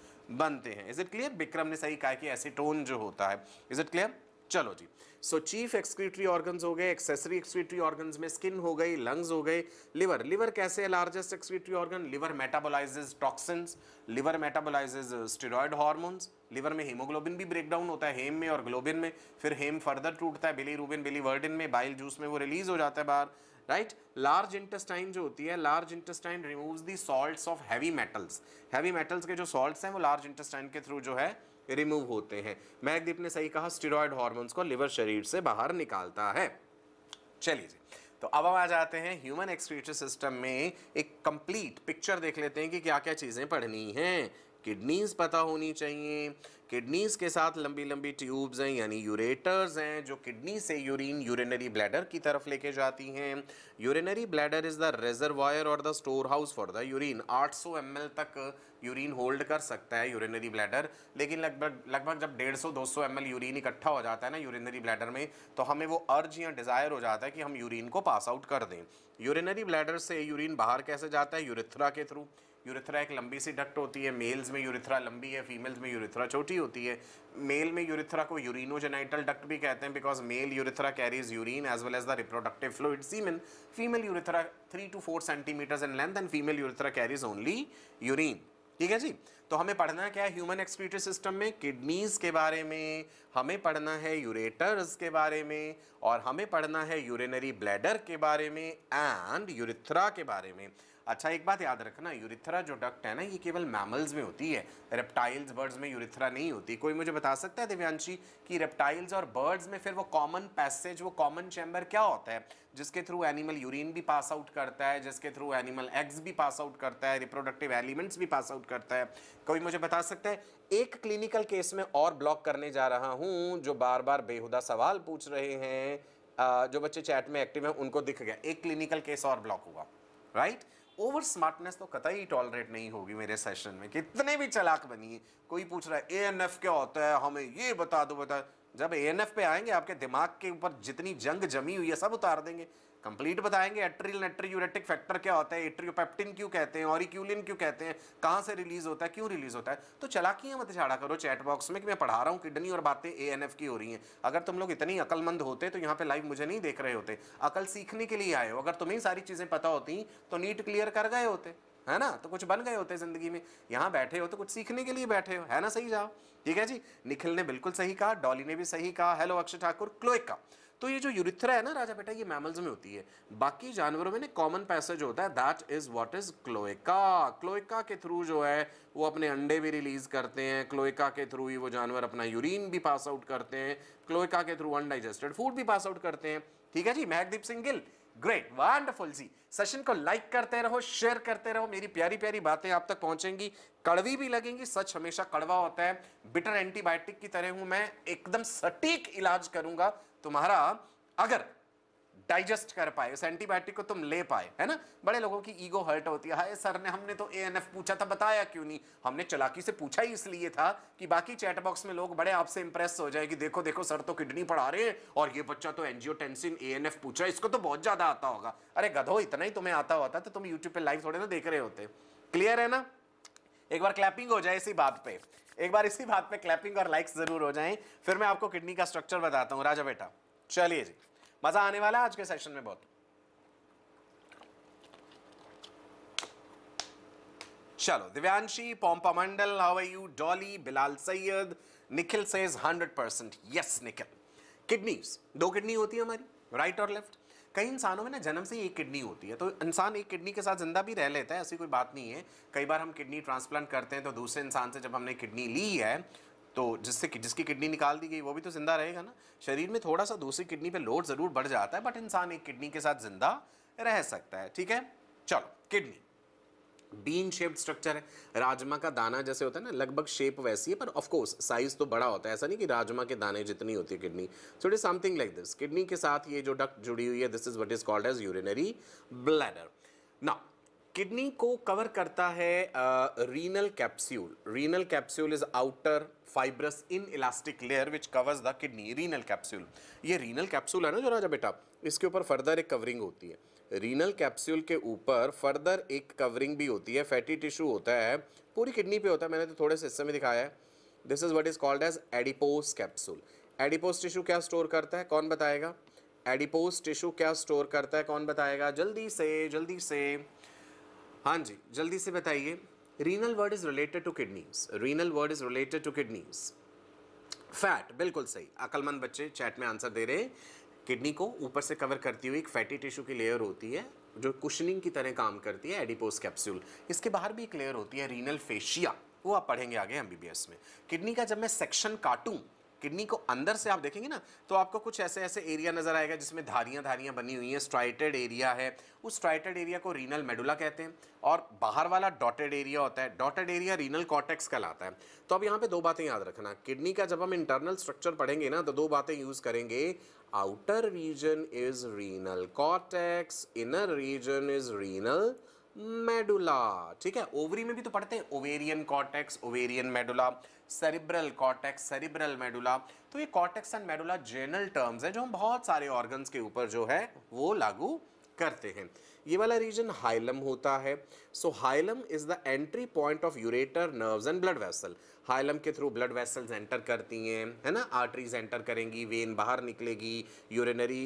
बनते हैं इज इट क्लियर विक्रम ने सही कहा कि एसिटोन जो होता है इज इट क्लियर चलो जी सो चीफ एक्सक्रीटरी ऑर्गन्स हो गए एक्सेसरी एक्सक्रीटरी ऑर्गन्स में स्किन हो गई लंग्स हो गए लिवर लिवर कैसे largest excretory organ liver metabolizes toxins liver metabolizes steroid hormones liver में हीमोग्लोबिन भी ब्रेकडाउन होता है हेम में और ग्लोबिन में फिर हेम फर्दर टूटता है बिली रूबिन बिली वर्डिन में बाइल जूस में वो रिलीज हो जाता है बाहर राइट लार्ज इंटेस्टाइन जो होती है large intestine removes the salts of heavy metals heavy metals के जो सॉल्ट्स हैं वो लार्ज इंटेस्टाइन के थ्रू जो है रिमूव होते हैं मैगदीप ने सही कहा स्टीरोड हॉर्मोन्स को लिवर शरीर से बाहर निकालता है चलिए जी तो अब हम आ जाते हैं ह्यूमन एक्सक्रीटर सिस्टम में एक कंप्लीट पिक्चर देख लेते हैं कि क्या क्या चीज़ें पढ़नी हैं किडनीज पता होनी चाहिए किडनीज के साथ लंबी लंबी ट्यूब्स हैं यानी यूरेटर्स हैं जो किडनी से यूरिन यूरिनरी ब्लैडर की तरफ लेके जाती हैं urinary bladder is the reservoir और the storehouse for the urine 800 M तक यूरिन होल्ड कर सकता है यूरिनरी ब्लैडर लेकिन लगभग लगभग जब 150 200 सौ एम यूरिन इकट्ठा हो जाता है ना यूरिनरी ब्लैडर में तो हमें वो अर्ज या डिज़ायर हो जाता है कि हम यूरिन को पास आउट कर दें यूरिनरी ब्लैडर से यूरिन बाहर कैसे जाता है यूरिथ्रा के थ्रू यूरिथ्रा एक लंबी सी डक्ट होती है मेल्स में यूरिथ्रा लंबी है फीमेल्स में यूरिथ्रा छोटी होती है मेल में यूरिथ्रा को यूरिनोजेनाइटल डक्ट भी कहते हैं because male urethra carries urine as well as the reproductive fluid semen female urethra three to four centimetres in length and female urethra carries only urine ठीक है जी तो हमें पढ़ना क्या है ह्यूमन एक्सक्रीटरी सिस्टम में किडनीज के बारे में हमें पढ़ना है यूरेटर्स के बारे में और हमें पढ़ना है यूरिनरी ब्लैडर के बारे में एंड यूरिथ्रा के बारे में अच्छा एक बात याद रखना यूरिथ्रा जो डक्ट है ना ये केवल मैमल्स में होती है रेप्टाइल्स बर्ड्स में यूरिथ्रा नहीं होती कोई मुझे बता सकता है दिव्यांशी कि रेप्टाइल्स और बर्ड्स में फिर वो कॉमन पैसेज वो कॉमन चैम्बर क्या होता है जिसके थ्रू एनिमल यूरिन भी पास आउट करता है जिसके थ्रू एनिमल एग्स भी पास आउट करता है रिप्रोडक्टिव एलिमेंट्स भी पास आउट करता है कोई मुझे बता सकता है एक क्लिनिकल केस में और ब्लॉक करने जा रहा हूँ जो बार बार बेहुदा सवाल पूछ रहे हैं जो बच्चे चैट में एक्टिव हैं उनको दिख गया एक क्लिनिकल केस और ब्लॉक हुआ राइट right? ओवर स्मार्टनेस तो कतई टॉलरेट नहीं होगी मेरे सेशन में कितने भी चलाक बनिए कोई पूछ रहा है ए क्या होता है हमें ये बता दो बता जब ए पे आएंगे आपके दिमाग के ऊपर जितनी जंग जमी हुई है सब उतार देंगे कंप्लीट बताएंगे एट्रिल नेट्रीयूरेटिक फैक्टर क्या होता है एट्रियोपेप्टिन क्यों कहते हैं और इक्यूलिन क्यों कहते हैं कहाँ से रिलीज होता है क्यों रिलीज होता है तो चला किए मत झाड़ा करो चैट बॉक्स में कि मैं पढ़ा रहा हूँ किडनी और बातें ए एन एफ की हो रही हैं अगर तुम लोग इतनी अकलमंद होते तो यहाँ पे लाइव मुझे नहीं देख रहे होते अकल सीखने के लिए आए हो अगर तुम्हें सारी चीज़ें पता होती तो नीट क्लियर कर गए होते है ना तो कुछ बन गए होते ज़िंदगी में यहाँ बैठे हो तो कुछ सीखने के लिए बैठे हो है ना सही जाओ ठीक है जी निखिल ने बिल्कुल सही कहा डॉली ने भी सही कहा हेलो अक्षय ठाकुर क्लोइक का तो ये जो यूरिथ्रा है ना राजा बेटा ये मैमल्स में होती है बाकी जानवरों में ना कॉमन पैसेज होता है that is what is cloaca cloaca के थ्रू जो है वो अपने अंडे भी रिलीज करते हैं क्लोएका के थ्रू ही वो जानवर अपना यूरिन भी पास आउट करते हैं क्लोएका के थ्रू अनडाइजेस्टेड फूड भी पास आउट करते हैं ठीक है जी महकदीप सिंह गिल ग्रेट वंडरफुल जी सेशन को लाइक करते रहो शेयर करते रहो मेरी प्यारी प्यारी बातें आप तक पहुंचेंगी कड़वी भी लगेंगी सच हमेशा कड़वा होता है बिटर एंटीबायोटिक की तरह हूं मैं एकदम सटीक इलाज करूंगा तुम्हारा अगर डाइजेस्ट कर पाए उस एंटीबायोटिक को तुम ले पाए है ना बड़े लोगों की ईगो हर्ट होती है सर ने हमने तो एएनएफ पूछा था बताया क्यों नहीं हमने चलाकी से पूछा ही इसलिए था कि बाकी चैट बॉक्स में लोग बड़े आपसे इंप्रेस हो जाए कि देखो देखो सर तो किडनी पढ़ा रहे हैं और ये बच्चा तो एनजियोटेंसिन ए एन पूछा इसको तो बहुत ज़्यादा आता होगा अरे गधो इतना ही तुम्हें आता होता तो तुम यूट्यूब पर लाइव थोड़े ना देख रहे होते क्लियर है ना एक बार क्लैपिंग हो जाए इसी बात पर एक बार इसी बात पे क्लैपिंग और लाइक्स जरूर हो जाएं फिर मैं आपको किडनी का स्ट्रक्चर बताता हूँ राजा बेटा चलिए जी मजा आने वाला है आज के सेशन में बहुत चलो Divyanshi Pompa Mandal you Dolly Bilal Syed Nikhil says hundred percent yes Nikhil kidneys दो किडनी होती है हमारी राइट और लेफ्ट कई इंसानों में ना जन्म से ही एक किडनी होती है तो इंसान एक किडनी के साथ ज़िंदा भी रह लेता है ऐसी कोई बात नहीं है कई बार हम किडनी ट्रांसप्लांट करते हैं तो दूसरे इंसान से जब हमने किडनी ली है तो जिससे जिसकी किडनी निकाल दी गई वो भी तो ज़िंदा रहेगा ना शरीर में थोड़ा सा दूसरी किडनी पे लोड ज़रूर बढ़ जाता है बट इंसान एक किडनी के साथ ज़िंदा रह सकता है ठीक है चलो किडनी बीन शेप्ड स्ट्रक्चर है राजमा का दाना जैसे होता है ना लगभग शेप वैसी है पर ऑफ कोर्स साइज तो बड़ा होता है ऐसा नहीं कि राजमा के दाने जितनी होती है kidney so it is something like this kidney के साथ ये जो डक्ट जुड़ी हुई है this is what is called as urinary bladder ना किडनी को कवर करता है renal capsule renal capsule is outer fibrous in elastic layer which covers the kidney renal capsule ये रीनल कैप्स्यूल है ना जो राजा बेटा इसके ऊपर फर्दर एक कवरिंग होती है रीनल कैप्सूल के ऊपर फर्दर एक कवरिंग भी होती है फैटी टिश्यू होता है पूरी किडनी पे होता है मैंने तो थोड़े से हिस्से में दिखाया है this is what is called as adipose capsule adipose tissue क्या स्टोर करता है कौन बताएगा एडिपोस टिश्यू क्या स्टोर करता है कौन बताएगा जल्दी से जल्दी से हाँ जी जल्दी से बताइए renal word is related to kidneys renal word is related to kidneys fat बिल्कुल सही अकलमंद बच्चे चैट में आंसर दे रहे हैं किडनी को ऊपर से कवर करती हुई एक फैटी टिश्यू की लेयर होती है जो कुशनिंग की तरह काम करती है एडिपोस कैप्सूल इसके बाहर भी एक लेयर होती है रीनल फेशिया वो आप पढ़ेंगे आगे एम में किडनी का जब मैं सेक्शन काटूँ किडनी को अंदर से आप देखेंगे ना तो आपको कुछ ऐसे ऐसे एरिया नज़र आएगा जिसमें धारियाँ धारियाँ बनी हुई हैं स्ट्राइटेड एरिया है उस स्ट्राइटेड एरिया को रीनल मेडुला कहते हैं और बाहर वाला डॉटेड एरिया होता है डॉटेड एरिया रीनल कॉटेक्स कहलाता है तो अब यहाँ पे दो बातें याद रखना किडनी का जब हम इंटरनल स्ट्रक्चर पढ़ेंगे ना तो दो बातें यूज़ करेंगे outer region is renal cortex inner region is renal medulla ठीक है ओवरी में भी तो पढ़ते हैं ovarian cortex ovarian medulla cerebral cortex cerebral medulla तो ये cortex and medulla general terms हैं जो हम बहुत सारे ऑर्गन्स के ऊपर जो है वो लागू करते हैं ये वाला रीजन हाइलम होता है so hilum is the entry point of ureter nerves and blood vessel hilum के थ्रू ब्लड वेसल्स एंटर करती हैं है ना आर्टरीज एंटर करेंगी वेन बाहर निकलेगी यूरिनरी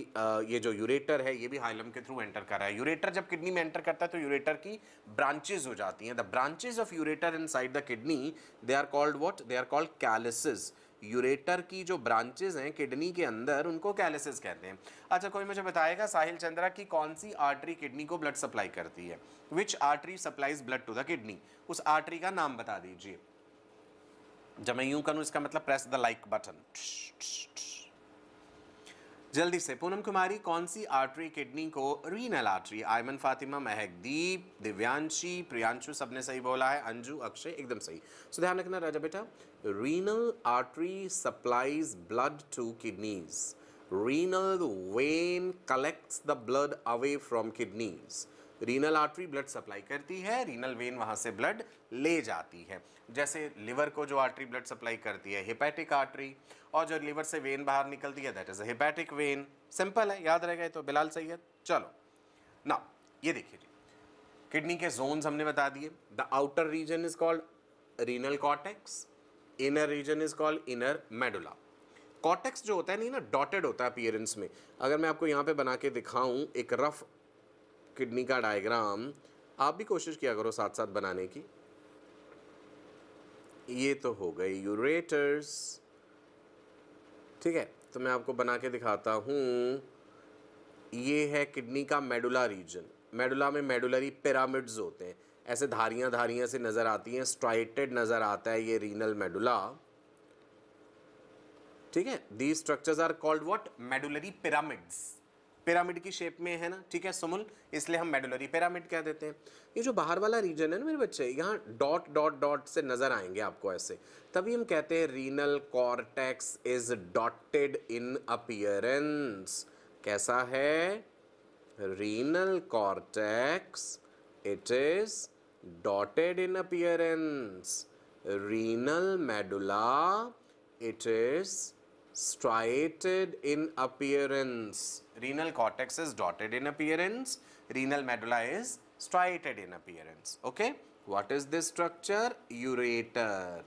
ये जो यूरेटर है ये भी हाइलम के थ्रू एंटर कर रहा है यूरेटर जब किडनी में एंटर करता है तो यूरेटर की ब्रांचेज हो जाती हैं the branches of ureter inside the kidney they are called what they are called calyces ureter की जो ब्रांचेज हैं किडनी के अंदर उनको कैलिसिस कहते हैं अच्छा कोई मुझे बताएगा साहिल चंद्रा की कौन सी आर्टरी किडनी को ब्लड सप्लाई करती है which artery supplies blood to the kidney उस आर्टरी का नाम बता दीजिए जब मैं यूं करूं इसका मतलब प्रेस द लाइक बटन जल्दी से पूनम कुमारी कौन सी आर्टरी किडनी को रीनल आर्टरी आयमन फातिमा महकदीप दिव्यांशी प्रियांशु सबने सही बोला है अंजू अक्षय एकदम सही सो ध्यान रखना राजा बेटा renal artery supplies blood to kidneys renal vein collects the blood away from kidneys renal artery blood supply करती है रीनल वेन वहाँ से ब्लड ले जाती है जैसे लिवर को जो आर्टरी ब्लड सप्लाई करती है हिपैटिक आर्टरी और जो लिवर से वेन बाहर निकलती है that is hepatic vein simple है याद रह गए तो बिलाल सही है चलो ना ये देखिए जी किडनी के जोन्स हमने बता दिए the outer region is called renal cortex inner region is called inner medulla cortex जो होता है नहीं ना डॉटेड होता है अपियरेंस में अगर मैं आपको यहाँ पे बना के दिखाऊँ एक रफ़ किडनी का डायग्राम आप भी कोशिश किया करो साथ साथ बनाने की ये तो हो गई यूरेटर्स ठीक है तो मैं आपको बना के दिखाता हूँ ये है किडनी का मेडुला रीजन मेडुला में मेडुलरी पिरामिड्स होते हैं ऐसे धारियाँ धारियाँ से नज़र आती हैं स्ट्राइटेड नज़र आता है ये रीनल मेडुला ठीक है the structures are called what medullary pyramids pyramid की शेप में है ना ठीक है सुमुल इसलिए हम मेडुलरी पिरामिड कह देते हैं ये जो बाहर वाला रीजन है ना मेरे बच्चे यहाँ डॉट डॉट डॉट से नज़र आएंगे आपको ऐसे तभी हम कहते हैं renal cortex is dotted in appearance कैसा है renal cortex it is dotted in appearance renal medulla it is striated in appearance. Renal cortex is dotted in appearance. Renal medulla is striated in appearance. Okay. What is this structure? Ureter.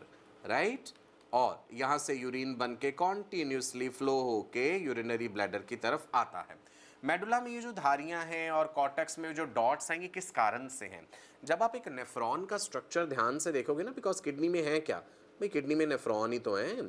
Right? और यहां से urine बन के continuously flow होके urinary bladder की तरफ आता है मेडुला में ये जो धारियां हैं और कॉटेक्स में जो डॉट्स हैं ये किस कारण से हैं जब आप एक नेफ्रॉन का स्ट्रक्चर ध्यान से देखोगे ना बिकॉज किडनी में है क्या भाई किडनी में नेफ्रॉन ही तो है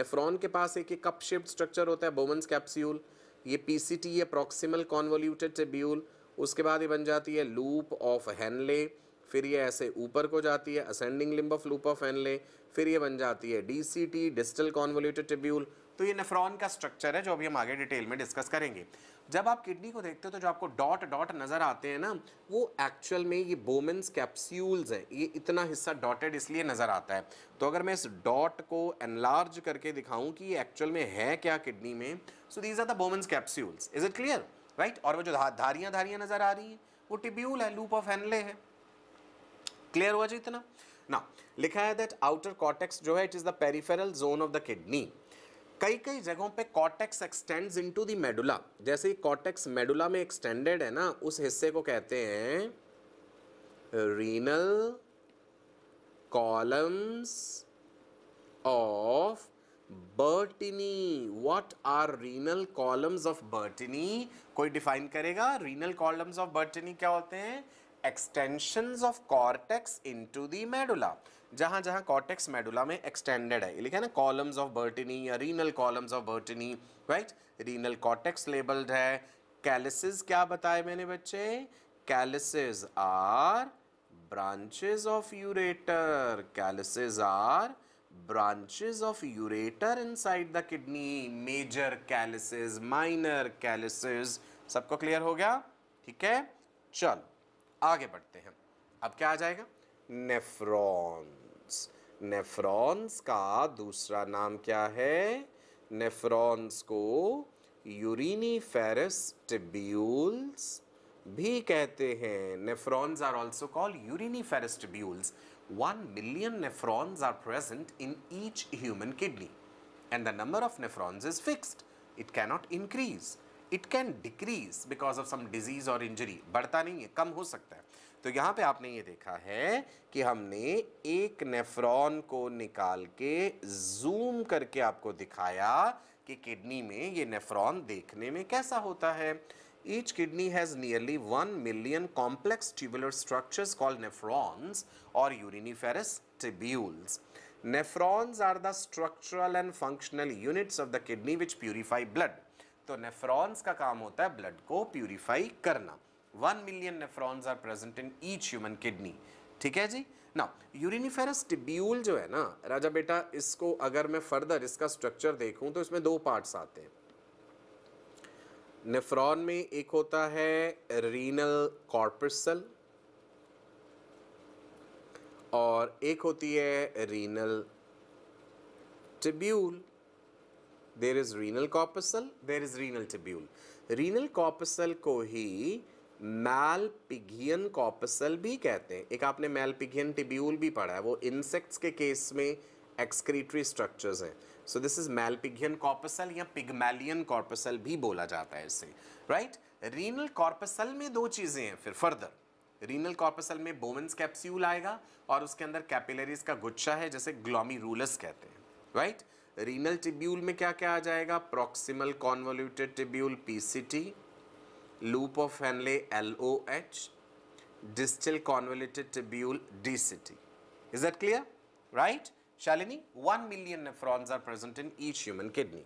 नेफ्रॉन के पास एक एक कप शेप्ड स्ट्रक्चर होता है बोमन्स कैप्स्यूल ये P C T proximal convoluted tubule उसके बाद ये बन जाती है लूप ऑफ हैनले फिर ये ऐसे ऊपर को जाती है ascending limb of loop of Henle फिर ये बन जाती है D C T distal convoluted tubule तो ये नेफ्रॉन का स्ट्रक्चर है जो अभी हम आगे डिटेल में डिस्कस करेंगे जब आप किडनी को देखते हो तो जो आपको डॉट डॉट नज़र आते हैं ना वो एक्चुअल में ये बोमेंस कैप्स्यूल्स है ये इतना हिस्सा डॉटेड इसलिए नज़र आता है तो अगर मैं इस डॉट को एनलार्ज करके दिखाऊं कि ये एक्चुअल में है क्या किडनी में so these are the Bowman's capsules is it clear right और वो जो धारियाँ धारियाँ नज़र आ रही हैं वो टिब्यूल है लूप ऑफ हेनले है क्लियर हुआ जी इतना ना लिखा है दैट आउटर कॉटेक्स जो है it is the peripheral zone of the kidney कई कई जगहों पे cortex extends into to medulla जैसे कॉटेक्स मेडुला में एक्सटेंडेड है ना उस हिस्से को कहते हैं renal columns of Bertini what are renal columns of Bertini कोई डिफाइन करेगा रीनल कॉलम्स ऑफ बर्टिनी क्या होते हैं extension of cortex into the medulla जहां जहां कॉटेक्स मेडुला में एक्सटेंडेड है लिखा है ना कॉलम्स ऑफ बर्टनी या renal columns of Bertini right renal cortex labelled है कैलिसिस क्या बताए मैंने बच्चे calyces are branches of ureter calyces are branches of ureter inside the kidney major calyces minor calyces सबको क्लियर हो गया ठीक है चल आगे बढ़ते हैं अब क्या आ जाएगा नेफ्रॉन नेफ्रॉन्स का दूसरा नाम क्या है नेफ्रॉन्स को यूरिनी फेरस टिब्यूल्स भी कहते हैं nephrons are also called uriniferous tubules one million nephrons are present in each human kidney and the number of nephrons is fixed. It cannot increase it can decrease because of some disease और injury बढ़ता नहीं है कम हो सकता है तो यहाँ पे आपने ये देखा है कि हमने एक नेफ्रॉन को निकाल के जूम करके आपको दिखाया कि किडनी में ये नेफ्रॉन देखने में कैसा होता है each kidney has nearly one million complex tubular structures call nephrons और uriniferous tubules nephrons are the structural and functional units of the kidney which purify blood तो नेफ्रॉन्स का काम होता है ब्लड को प्योरीफाई करना one million nephrons are present in each human kidney ठीक है जी ना यूरिनिफेरस टिब्यूल जो है ना राजा बेटा इसको अगर मैं फर्दर इसका स्ट्रक्चर देखूं तो इसमें दो पार्ट्स आते हैं नेफ्रॉन में एक होता है रीनल कॉर्पसल और एक होती है renal tubule there is renal corpuscle there is renal tubule renal corpuscle को ही पिघियन कॉपसल भी कहते हैं एक आपने पिघियन टिब्यूल भी पढ़ा है वो इंसेक्ट्स के केस में एक्सक्रीटरी स्ट्रक्चर्स हैं सो दिस इज पिघियन कॉपसल या पिगमेलियन कॉर्पसल भी बोला जाता है इसे राइट रीनल कॉर्पसल में दो चीज़ें हैं फिर फर्दर रीनल कॉर्पसल में बोमेंस कैप्स्यूल आएगा और उसके अंदर कैपिलरीज का गुच्छा है जैसे ग्लोमी रूलस कहते हैं राइट रीनल टिब्यूल में क्या क्या आ जाएगा proximal convoluted tubule PCT loop of Henle LOH, distal convoluted tubule DCT. Is that clear? Right? Shalini, 1 million nephrons are present in each human kidney.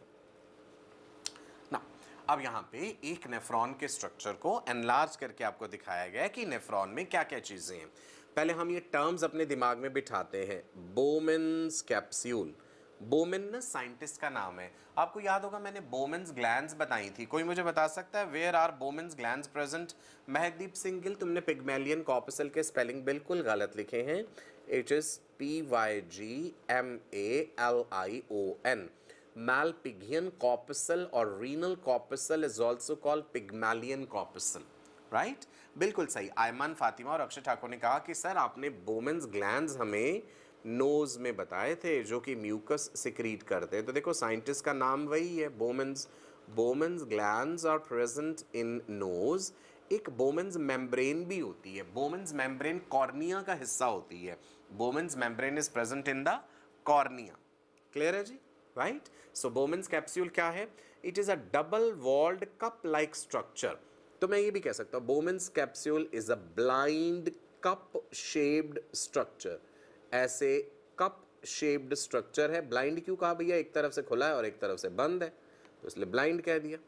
Now, अब यहाँ पे एक नेफ्रॉन के स्ट्रक्चर को एनलार्ज करके आपको दिखाया गया है कि नेफ्रॉन में क्या क्या चीज़ें हैं पहले हम ये टर्म्स अपने दिमाग में बिठाते हैं बोमेंस कैप्स्यूल बोमिन साइंटिस्ट का नाम है आपको याद होगा मैंने बोमेन्स ग्लैंड बताई थी कोई मुझे बता सकता है where are Bowman's gland present Mahdeep Singh Gill तुमने पिगमेलियन कॉपसल के स्पेलिंग बिल्कुल गलत लिखे हैं it is P Y G M A L I O N मैल मैलपिगियन कॉपसल और renal corpuscle is also called Pygmalion corpuscle right बिल्कुल सही आयमान फातिमा और अक्षय ठाकुर ने कहा कि सर आपने बोमेन्स ग्लैंड हमें नोज़ में बताए थे जो कि म्यूकस सिक्रीट करते हैं तो देखो साइंटिस्ट का नाम वही है Bowman's Bowman's gland are present in nose एक बोमेंस मेम्ब्रेन भी होती है बोमेंस मेम्ब्रेन कॉर्निया का हिस्सा होती है Bowman's membrane is present in the cornea clear है जी राइट सो बोमेंस कैप्स्यूल क्या है it is a double walled cup like structure तो मैं ये भी कह सकता हूँ Bowman's capsule is a blind cup shaped structure ऐसे कप शेप्ड स्ट्रक्चर है ब्लाइंड क्यों कहा भैया एक तरफ से खुला है और एक तरफ से बंद है तो इसलिए ब्लाइंड कह दिया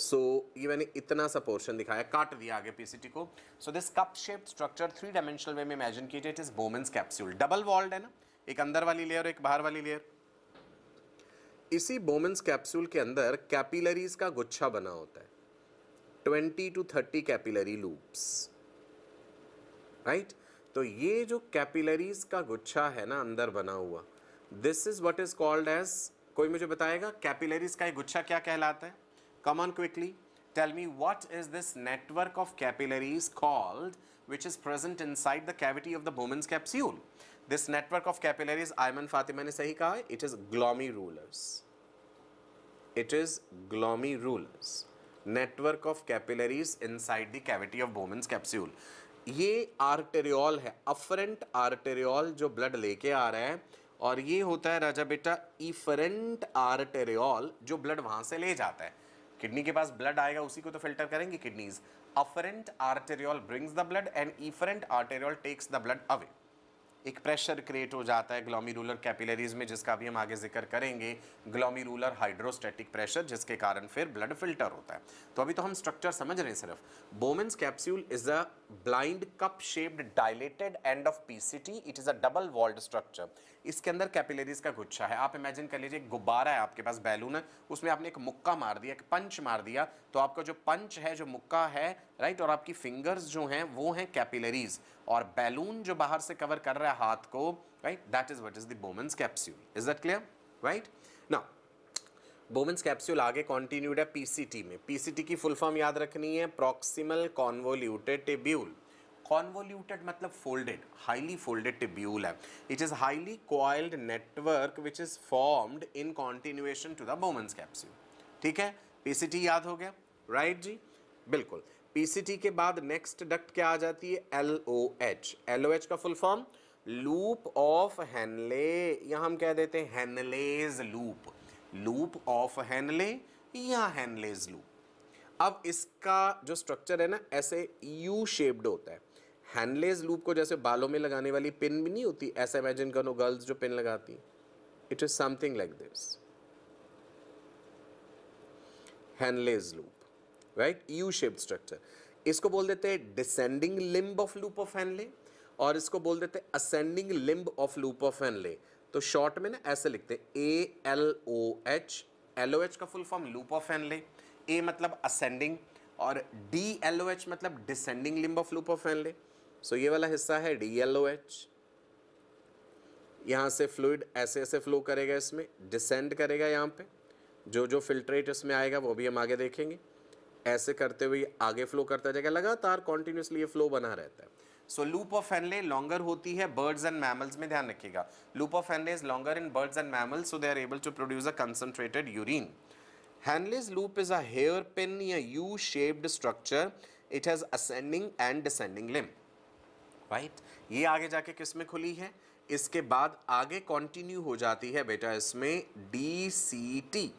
सो so, ये मैंने इतना सा पोर्शन दिखाया काट दिया आगे पीसीटी को so this cup shaped structure three dimensional way में इमेजिन कीजिए it is Bowman's capsule double walled है ना एक अंदर वाली लेयर एक बाहर वाली लेयर इसी बोमेंस कैप्सूल के अंदर कैपिलरीज का गुच्छा बना होता है twenty to thirty capillary loops right तो ये जो कैपिलरीज का गुच्छा है ना अंदर बना हुआ this is what is called as कोई मुझे बताएगा कैपिलरीज का ये गुच्छा क्या कहलाता है come on quickly tell me what is this network of capillaries called which is present inside the cavity of the Bowman's capsule this network of capillaries Ayman Fatima ने सही कहा it is glomerulus it is glomerulus network of capillaries inside the cavity of Bowman's capsule ये arteriole है afferent arteriole जो blood लेके आ रहा है और ये होता है राजा बेटा इफरेंट आर्टेरियल जो ब्लड वहां से ले जाता है किडनी के पास ब्लड आएगा उसी को तो फिल्टर करेंगे kidneys afferent arteriole brings the blood and efferent arteriole takes the blood away एक प्रेशर क्रिएट हो जाता है ग्लोमी रूलर कैपिलरीज में जिसका भी हम आगे जिक्र करेंगे ग्लोमी रूलर हाइड्रोस्टेटिक प्रेशर जिसके कारण फिर ब्लड फिल्टर होता है तो अभी तो हम स्ट्रक्चर समझ रहे हैं सिर्फ Bowman's capsule is a blind cup shaped dilated end of PCT it is a double walled structure इसके अंदर कैपिलरीज का गुच्छा है आप इमेजिन कर लीजिए गुब्बारा है आपके पास बैलून है उसमें आपने एक मुक्का मार दिया एक पंच मार दिया तो आपका जो पंच है जो मुक्का है राइट और आपकी फिंगर्स जो हैं वो हैं कैपिलरीज और बैलून जो बाहर से कवर कर रहा है हाथ को right that is what is Bowman's capsule is that clear right ना बोमेंस कैप्स्यूल आगे कॉन्टिन्यूड है पीसीटी में पीसीटी की फुल फॉर्म याद रखनी है proximal convoluted tubule convoluted matlab folded highly folded tibule hai it is highly coiled network which is formed in continuation to the bowman's capsule ठीक है PCT याद हो गया राइट right जी बिल्कुल पीसीटी के बाद नेक्स्ट डक्ट क्या आ जाती है एलओएच एलओएच का full form loop of Henle या हम कह देते हैं Henle's loop loop of Henle या हैनलेज लूप अब इसका जो स्ट्रक्चर है ना ऐसे यू शेप्ड होता है हैंडलेस लूप को जैसे बालों में लगाने वाली पिन भी नहीं होती ऐसा इमेजिन करो गर्ल्स जो पिन लगाती it is something like this Henle's loop right U shape structure इसको बोल देते हैं descending limb of loop of Henle और इसको बोल देते हैं ascending limb of loop of Henle तो शॉर्ट में ना ऐसे लिखते A L O H L O H का full form loop of Henle A मतलब असेंडिंग और डी एल ओ एच मतलब descending limb of loop of handle सो ये वाला हिस्सा है डी एल ओ एच यहाँ से फ्लूड ऐसे ऐसे फ्लो करेगा इसमें डिसेंड करेगा यहाँ पे जो जो फिल्ट्रेट इसमें आएगा वो भी हम आगे देखेंगे ऐसे करते हुए आगे फ्लो करता जाएगा लगातार कॉन्टिन्यूसली ये फ्लो बना रहता है so loop of Henle longer होती है बर्ड्स एंड मैमल्स में ध्यान रखिएगा loop of Henle is longer in birds and mammals so they are able to produce a concentrated urine loop is a hairpin या U shaped structure it has ascending and descending limb. Right ये आगे जाके किस में खुली है इसके बाद आगे कंटिन्यू हो जाती है बेटा इसमें D C T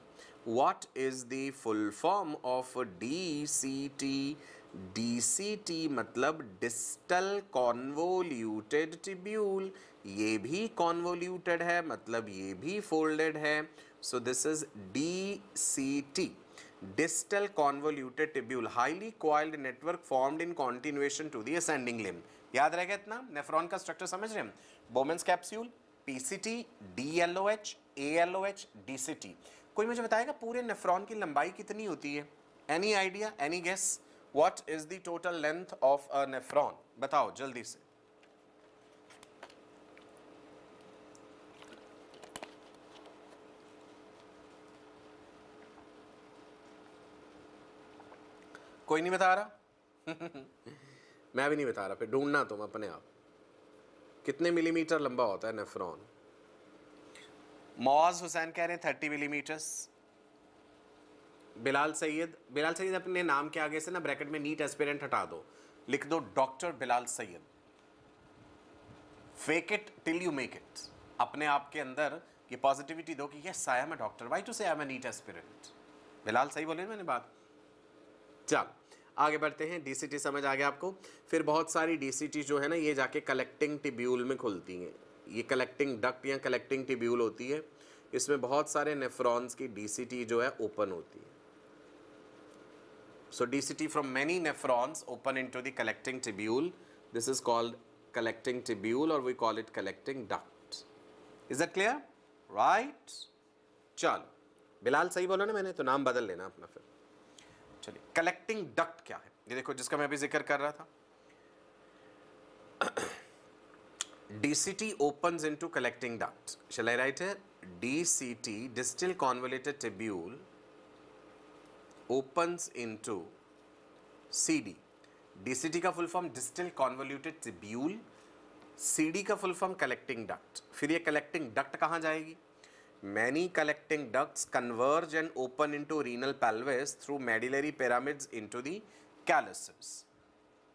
what is the full form of D C T D C T मतलब डिस्टल कॉन्वोल्यूटेड टिब्यूल ये भी कॉन्वोल्यूटेड है मतलब ये भी फोल्डेड है so this is D C T distal convoluted tubule highly coiled network formed in continuation to the ascending limb याद रहेगा इतना नेफ्रॉन का स्ट्रक्चर समझ रहे हैं Bowman's capsule PCT DLOH ALOH DCT कोई मुझे बताएगा पूरे नेफ्रॉन की लंबाई कितनी होती है any idea any guess what is the total length of a nephron बताओ जल्दी से कोई नहीं बता रहा मैं भी नहीं बता रहा फिर ढूंढना तुम अपने आप कितने मिलीमीटर लंबा होता है नेफ्रॉन मौज हुसैन कह रहे हैं थर्टी मिलीमीटर्स बिलाल सैयद बिलाल सैयद अपने नाम के आगे से ना ब्रैकेट में नीट एस्पिरेंट हटा दो लिख दो doctor Bilal Syed fake it till you make it अपने आप के अंदर ये पॉजिटिविटी दो कि yes I am doctor why to say I am a NEET aspirant Bilal सही बोले मैंने बात चल आगे बढ़ते हैं डीसीटी समझ आ गया आपको फिर बहुत सारी डीसीटी जो है ना ये जाके कलेक्टिंग टिब्यूल में खुलती हैं ये कलेक्टिंग डक्ट या कलेक्टिंग टिब्यूल होती है इसमें बहुत सारे नेफ्रॉन्स की डीसीटी जो है ओपन होती है so dct from many nephrons open into collecting tubule this is called collecting tubule और we call it collecting duct is a clear right चलो बिलाल सही बोला ना मैंने तो नाम बदल लेना अपना फिर चलिए कलेक्टिंग डक्ट क्या है ये देखो जिसका मैं अभी जिक्र कर रहा था open into collecting duct I write है D C T distal write tubule open into C D D C T का full form distal convoluted tubule C D का फुल फॉर्म कलेक्टिंग डक्ट फिर ये collecting duct कहाँ जाएगी Many collecting ducts converge and open into renal pelvis through medullary pyramids into the calluses.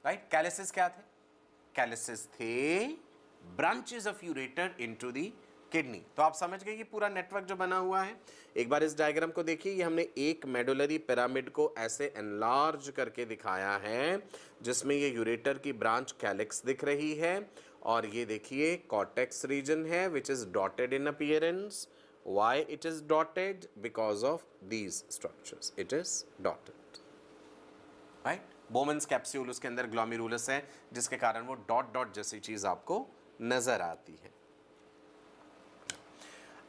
Right? Calluses kya the Calluses the branches of ureter into the kidney तो आप समझ गए कि पूरा नेटवर्क जो बना हुआ है एक बार इस डायग्राम को देखिए ये हमने एक मेडुलरी पिरामिड को ऐसे एनलार्ज करके दिखाया है जिसमें ये यूरेटर की ब्रांच कैलिक्स दिख रही है और ये देखिए कॉटेक्स रीजन है which is dotted in appearance Why it is dotted? Because of these structures. It is dotted. Right? bowman's capsule उसके अंदर glomerulus है जिसके कारण वो dot डॉट जैसी चीज़ आपको नज़र आती है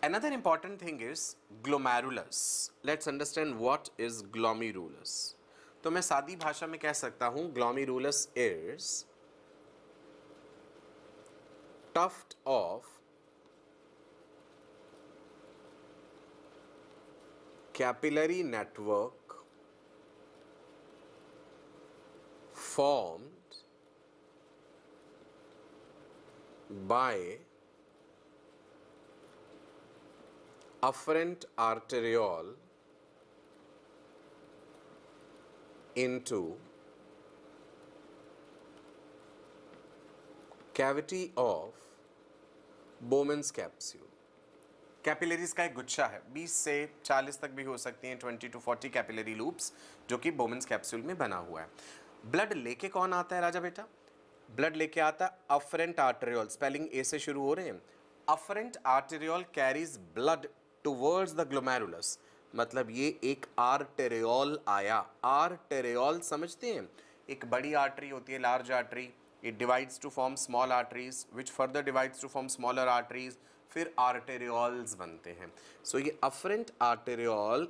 Another important thing is glomerulus. Let's understand what is glomerulus. तो मैं सादी भाषा में कह सकता हूँ glomerulus is tuft of capillary network formed by afferent arteriole into cavity of Bowman's capsule. Capillaries का एक गुच्छा है 20 से 40 तक भी हो सकती हैं 20 टू 40 कैपिलरी लूप्स जो कि बोमेंस कैप्सूल में बना हुआ है ब्लड लेके कौन आता है राजा बेटा ब्लड लेके आता है अफरेंट आर्टेरियल स्पेलिंग ए से शुरू हो रहे हैं afferent arteriole carries blood towards the glomerulus मतलब ये एक आर्टेरियल आया आर्टेरियल समझते हैं एक बड़ी आर्टरी होती है large artery it divides to form small arteries which further divides to form smaller arteries फिर आर्टेरियोल्स बनते हैं सो so, ये अफरेंट आर्टेरियोल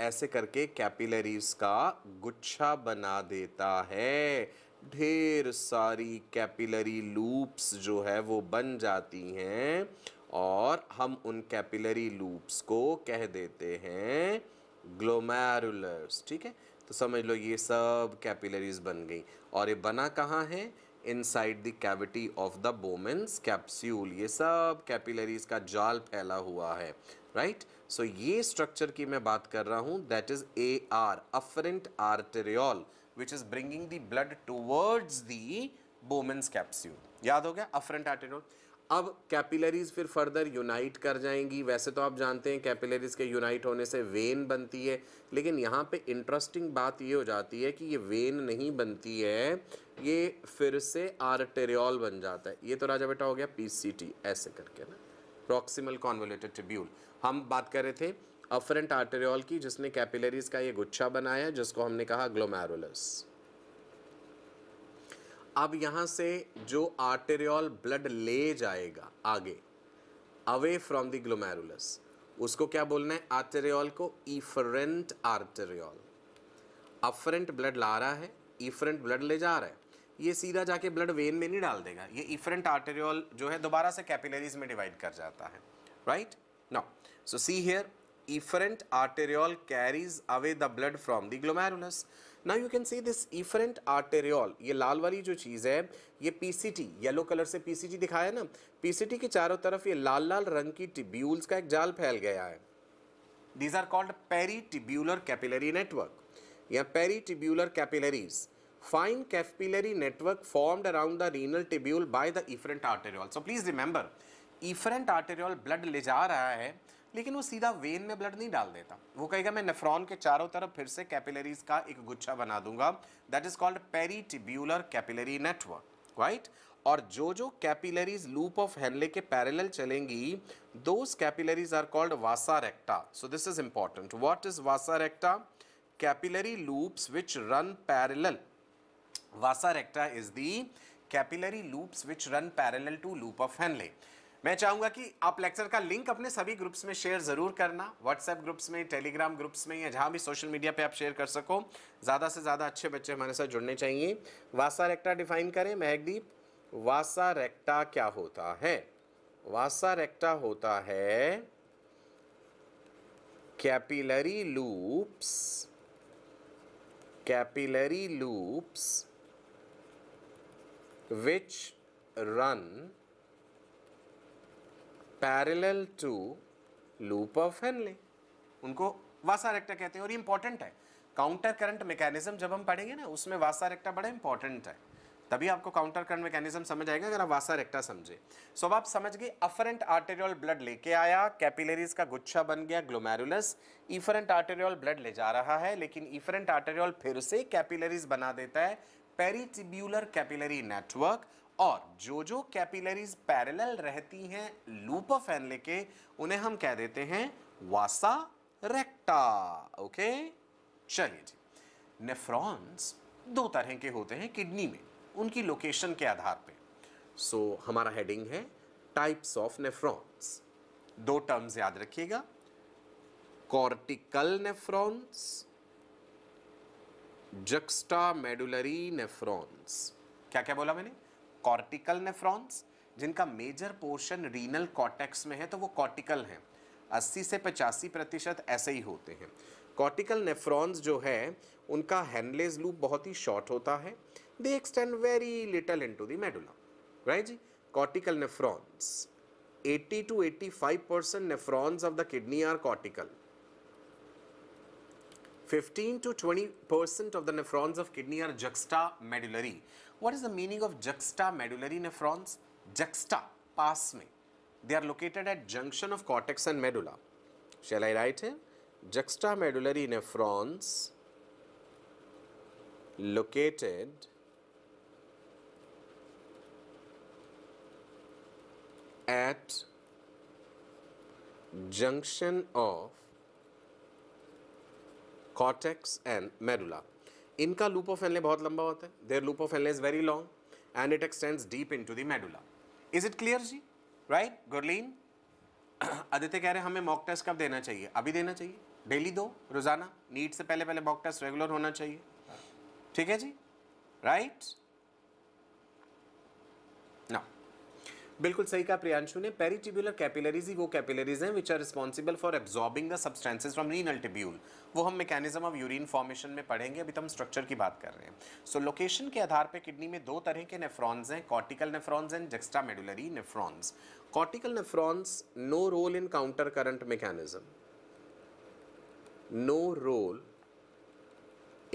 ऐसे करके कैपिलरीज का गुच्छा बना देता है ढेर सारी कैपिलरी लूप्स जो है वो बन जाती हैं और हम उन कैपिलरी लूप्स को कह देते हैं ग्लोमेरुलर्स ठीक है तो समझ लो ये सब कैपिलरीज बन गई और ये बना कहाँ है inside the cavity of the Bowman's capsule ये सब कैपिलरीज का जाल फैला हुआ है राइट right? सो so, ये स्ट्रक्चर की मैं बात कर रहा हूँ that is a are afferent arteriole which is bringing the blood towards the Bowman's capsule याद हो गया अफरेंट आर्टेरियल अब कैपिलरीज फिर फर्दर यूनाइट कर जाएंगी वैसे तो आप जानते हैं कैपिलरीज के यूनाइट होने से वेन बनती है लेकिन यहाँ पे इंटरेस्टिंग बात ये हो जाती है कि ये वेन नहीं बनती है ये फिर से आर्टेरियल बन जाता है ये तो राजा बेटा हो गया पीसीटी ऐसे करके ना प्रॉक्सिमल कॉन्वोलेटेड ट्रिब्यूल हम बात कर रहे थे अफरेंट आर्टेरियल की जिसने कैपिलरीज का ये गुच्छा बनाया जिसको हमने कहा ग्लोमैरुलस अब यहाँ से जो आर्टेरियल ब्लड ले जाएगा आगे अवे फ्रॉम द ग्लोमेरुलस उसको क्या बोलना है आर्टेरियल को इफरेंट आर्टेरियल अफरेंट ब्लड ला रहा है इफरेंट ब्लड ले जा रहा है ये सीधा जाके ब्लड वेन में नहीं डाल देगा ये इफरेंट आर्टेरियल जो है दोबारा से कैपिलरीज में डिवाइड कर जाता है right now so see here efferent arteriole carries away the blood from the glomerulus ना you can see this efferent arteriole ये लाल वाली जो चीज़ है ये पीसीटी येलो कलर से पीसीटी दिखाया ना पीसीटी के चारों तरफ ये लाल लाल रंग की टिब्यूल्स का एक जाल फैल गया है these are called peritubular capillary network या peritubular capillaries fine capillary network formed around the renal tubule by the efferent arteriole. So please remember efferent arteriole blood ले जा रहा है लेकिन वो सीधा वेन में ब्लड नहीं डाल देता वो कहेगा मैं नेफ्रॉन के चारों तरफ फिर से कैपिलरीज का एक गुच्छा बना दूंगा that is called peritubular capillary network right और जो जो कैपिलरीज लूप ऑफ हेनले के पैरल चलेंगी those capillaries are called vasa recta so this is important what is vasa recta capillary loops which run parallel vasa recta is the capillary loops which run parallel to loop of henle मैं चाहूंगा कि आप lecture का link अपने सभी groups में share ज़रूर करना व्हाट्सएप ग्रुप्स में टेलीग्राम ग्रुप्स में या जहां भी सोशल मीडिया पे आप शेयर कर सको ज़्यादा से ज़्यादा अच्छे बच्चे हमारे साथ जुड़ने चाहिए वासा रेक्टा डिफाइन करें महकदीप वासा रेक्टा क्या होता है वासा रेक्टा होता है capillary loops capillary loops which run parallel to loop of Henle उनको वासा रेक्टा कहते हैं और ये इंपॉर्टेंट है काउंटर करंट मैकेनिज्म जब हम पढ़ेंगे ना उसमें वासा रेक्टा बड़ा इंपॉर्टेंट है तभी आपको काउंटर करंट मैकेनिज्म समझ आएगा अगर आप वासा रेक्टा समझे सो अब आप समझ गए अफरेंट आर्टेरियल ब्लड लेके आया कैपिलरीज का गुच्छा बन गया ग्लोमेरुलस इफरेंट आर्टेरियल ब्लड ले जा रहा है लेकिन इफरेंट आर्टेरियल फिर से कैपिलरीज बना देता है पेरीटिब्यूलर कैपिलरी नेटवर्क और जो जो कैपिलरीज पैरेलल रहती हैं लूप ऑफ एनले के उन्हें हम कह देते हैं वासा रेक्टा ओके चलिए जी नेफ्रॉन्स दो तरह के होते हैं किडनी में उनकी लोकेशन के आधार पे सो so, हमारा हेडिंग है टाइप्स ऑफ नेफ्रॉन्स दो टर्म्स याद रखिएगा cortical nephrons juxtamedullary nephrons क्या क्या बोला मैंने कॉर्टिकल नेफ्रॉन्स जिनका मेजर पोर्शन रीनल कॉटेक्स में है तो वो कॉर्टिकल हैं 80 से 85 प्रतिशत ऐसे ही होते हैं कॉर्टिकल नेफ्रॉन्स जो है उनका हैंडलेस लूप बहुत ही शॉर्ट होता है they extend very little into the medulla right जी cortical nephrons 80 to 85 percent nephrons of the kidney are cortical 15 to 20 percent of the nephrons of kidney are juxtamedullary What is the meaning of juxtamedullary nephrons? Juxta, pass me. They are located at junction of cortex and medulla. Shall I write Juxta Juxtamedullary nephrons located at junction of cortex and medulla. इनका loop of Henle बहुत लंबा होता है their loop of Henle is very long and it extends deep into the medulla is it clear जी right Gurleen Aditya कह रहे हैं हमें मॉक टेस्ट कब देना चाहिए अभी देना चाहिए डेली दो रोजाना नीट से पहले पहले मॉक टेस्ट रेगुलर होना चाहिए ठीक है जी राइट right? बिल्कुल सही कहा प्रियांशु ने पेरीटिब्यूलर कैपिलरीज ही वो कैपिलरीज हैं which are responsible for absorbing the substances from renal tubule वो हम मैकेनिज्म ऑफ यूरिन फॉर्मेशन में पढ़ेंगे अभी तो हम स्ट्रक्चर की बात कर रहे हैं सो so, लोकेशन के आधार पर किडनी में दो तरह के नेफ्रॉन्स हैं cortical nephrons and juxtamedullary nephrons cortical nephrons no role in counter current mechanism no role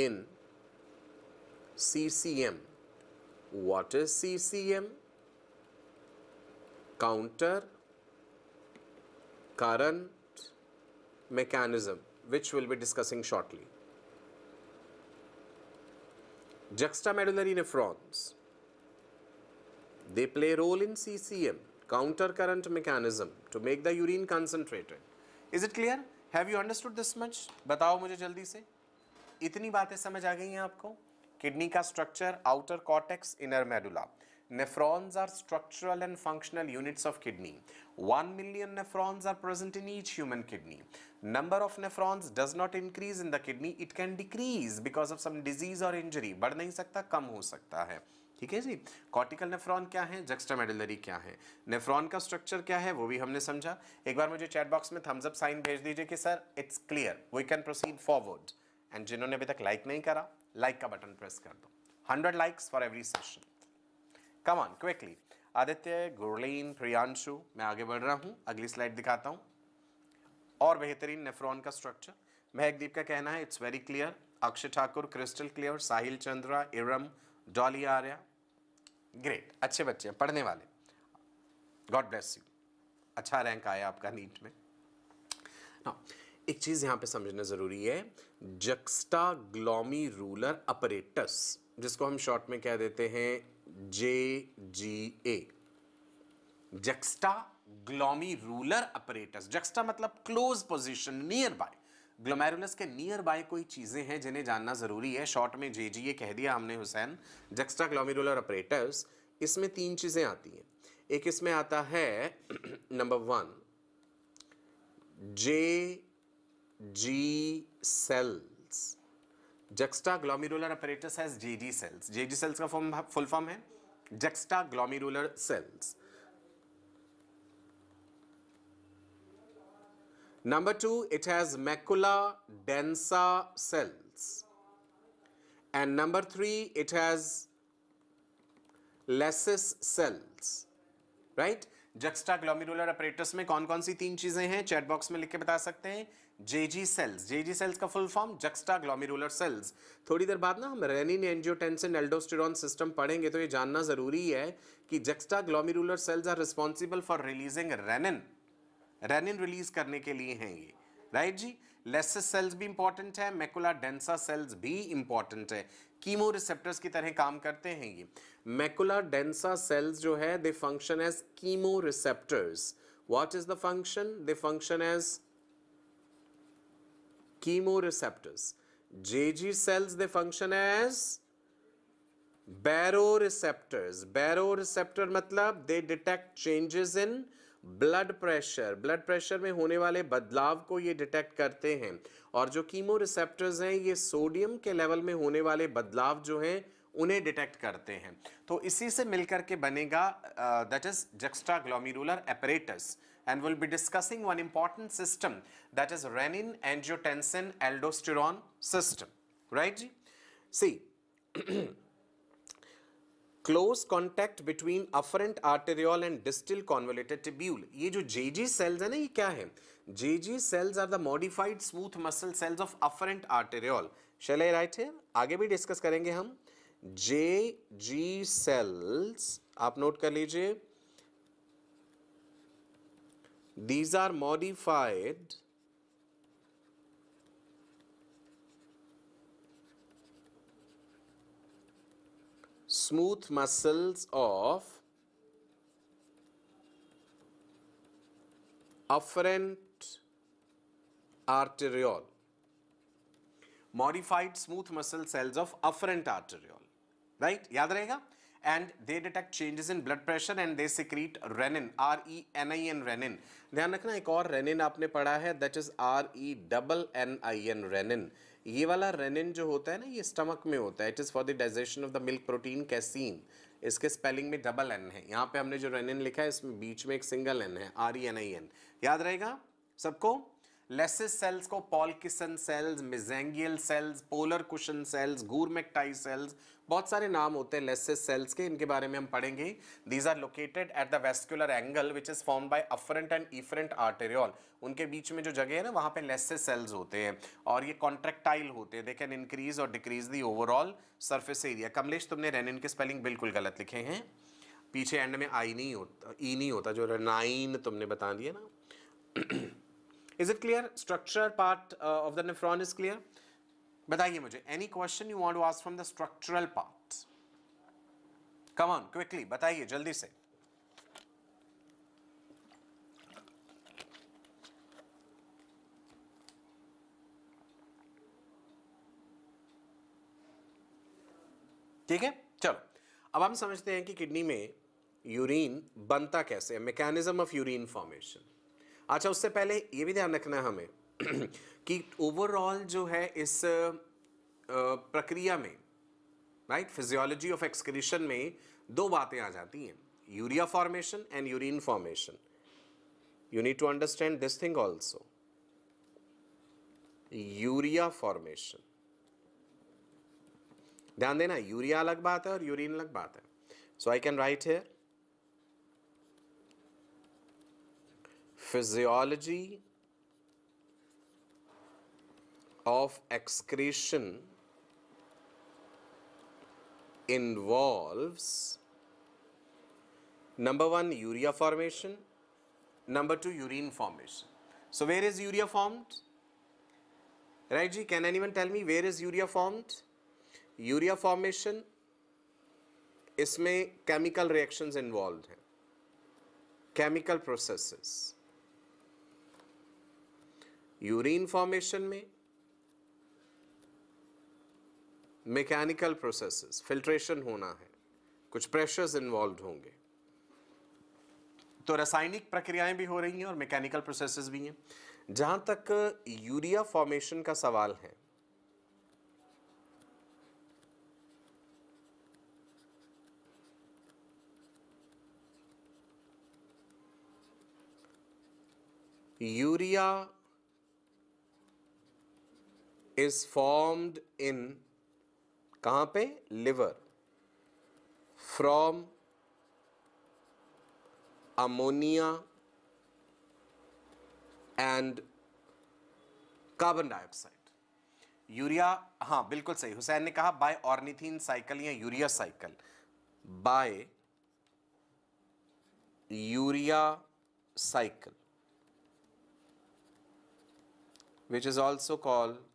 in C C M what is C C M counter current mechanism which we'll be discussing shortly juxtamedullary nephrons they play role in ccm counter current mechanism to make the urine concentrated is it clear have you understood this much बताओ मुझे जल्दी से इतनी बातें समझ आ गई हैं आपको किडनी का structure outer cortex inner medulla Nephrons are structural and functional units of kidney. 1 million nephrons are present in each human kidney. Number of nephrons does not increase in the kidney, it can decrease because of some disease or injury. बढ़ नहीं सकता कम हो सकता है ठीक है जी cortical nephron क्या है जक्स्टामेडुलरी क्या है नेफ्रॉन का स्ट्रक्चर क्या है वो भी हमने समझा एक बार मुझे चैट बॉक्स में थम्स अप साइन भेज दीजिए कि sir it's clear we can proceed forward and जिन्होंने अभी तक लाइक नहीं करा लाइक का बटन प्रेस कर दो hundred likes for every session come on quickly Aditya Gurleen Priyanshu मैं आगे बढ़ रहा हूँ अगली स्लाइड दिखाता हूँ और बेहतरीन नेफ्रॉन का स्ट्रक्चर महकदीप का कहना है it's very clear Akshay Thakur crystal clear Sahil Chandra Iram Dolly Arya great अच्छे बच्चे हैं पढ़ने वाले गॉड ब्लेस यू अच्छा रैंक आया आपका नीट में ना एक चीज़ यहाँ पे समझना ज़रूरी है जक्स्टा ग्लोमी रूलर अपरेटस जिसको हम शॉर्ट में कह देते हैं J G A juxta glomerular apparatus juxta मतलब close position nearby glomerulus के नियर बाय कोई चीज़ें हैं जिन्हें जानना ज़रूरी है शॉर्ट में जे जी ए कह दिया हमने Hussain juxta glomerular apparatus इसमें तीन चीज़ें आती हैं एक इसमें आता है number one J G cell juxta glomerular apparatus has JD cells JD cells का फॉर्म फुल फॉर्म है juxta glomerular cells number two it has macula densa cells and number three it has lacis cells right juxta glomerular apparatus में कौन कौन सी तीन चीजें हैं chat box में लिख के बता सकते हैं जेजी सेल्स जेजी सेल्स का full form juxta glomerular cells थोड़ी देर बाद ना हम रेनिन एंजियोटेंसिन एल्डोस्टेरॉन सिस्टम पढ़ेंगे तो ये जानना ज़रूरी है कि juxta glomerular cells are responsible for releasing renin renin release करने के लिए हैं ये राइट right जी लेसेस सेल्स भी इंपॉर्टेंट है मैकुला डेंसा सेल्स भी इंपॉर्टेंट है कीमो रिसेप्टर्स की तरह काम करते हैं ये मैकुला डेंसा सेल्स जो है they function as chemoreceptors what is the function they function as chemoreceptors. JG cells, they function as baroreceptors. Baroreceptor मतलब they detect changes in blood pressure blood pressure में होने वाले बदलाव को ये detect करते हैं और जो कीमो हैं ये सोडियम के लेवल में होने वाले बदलाव जो हैं उन्हें डिटेक्ट करते हैं तो इसी से मिलकर के बनेगा that is juxta glomerular apparatus and we'll be discussing one important system that is renin angiotensin aldosterone system right see close contact between afferent arteriole and distal convoluted tubule ये जो JG cells है ना ये क्या है JG cells are the modified smooth muscle cells of afferent arteriole shall I write here आगे भी discuss करेंगे हम JG cells आप note कर लीजिए these are modified smooth muscles of afferent arteriole modified smooth muscle cells of afferent arteriole right याद रहेगा and they detect changes in blood pressure and they secrete renin r e n i n renin ध्यान रखना एक और renin आपने पढ़ा है that is r e double n i n renin ये वाला renin जो होता है ना ये stomach में होता है it is for the digestion of the milk protein casein इसके स्पेलिंग में डबल एन है यहाँ पे हमने जो रेनिन लिखा है इसमें बीच में एक सिंगल एन है R E N I N याद रहेगा सबको लेसिस सेल्स को polkissen cells mesangial cells polar cushion cells goormaghtigh cells बहुत सारे नाम होते हैं लेसेस सेल्स के इनके बारे में हम पढ़ेंगे these are located at the vascular angle which is form by afferent and efferent arteriole उनके बीच में जो जगह है ना वहाँ पे लेसेस सेल्स होते हैं और ये कॉन्ट्रेक्टाइल होते हैं दे कैन इंक्रीज और decrease the overall surface area Kamlesh तुमने रेनिन के स्पेलिंग बिल्कुल गलत लिखे हैं पीछे एंड में आई नहीं होता ई e नहीं होता जो रेनाइन तुमने बता दिया ना is it clear structure part of the nephron is clear बताइए मुझे any question you want to ask from the structural part come on quickly बताइए जल्दी से ठीक है चलो अब हम समझते हैं कि किडनी में यूरिन बनता कैसे मैकेनिज्म ऑफ यूरिन फॉर्मेशन अच्छा उससे पहले ये भी ध्यान रखना है हमें कि ओवरऑल जो है इस प्रक्रिया में राइट फिजियोलॉजी ऑफ एक्सक्रीशन में दो बातें आ जाती हैं urea formation and urine formation you need to understand this thing also urea formation ध्यान देना यूरिया अलग बात है और यूरिन अलग बात है so I can write here physiology of excretion involves number one urea formation, number two urine formation. So where is urea formed? Right G, can anyone tell me where is urea formed? Urea formation, may chemical reactions involved chemical processes. Urine formation may. Mechanical processes filtration होना है कुछ pressures involve होंगे तो रासायनिक प्रक्रियाएं भी हो रही हैं और मैकेनिकल प्रोसेसेस भी हैं जहां तक यूरिया फॉर्मेशन का सवाल है यूरिया इज फॉर्म्ड इन कहां पे liver from ammonia and carbon dioxide urea हां बिल्कुल सही हुसैन ने कहा बाय ऑर्निथीन साइकिल या urea cycle by urea cycle which is also called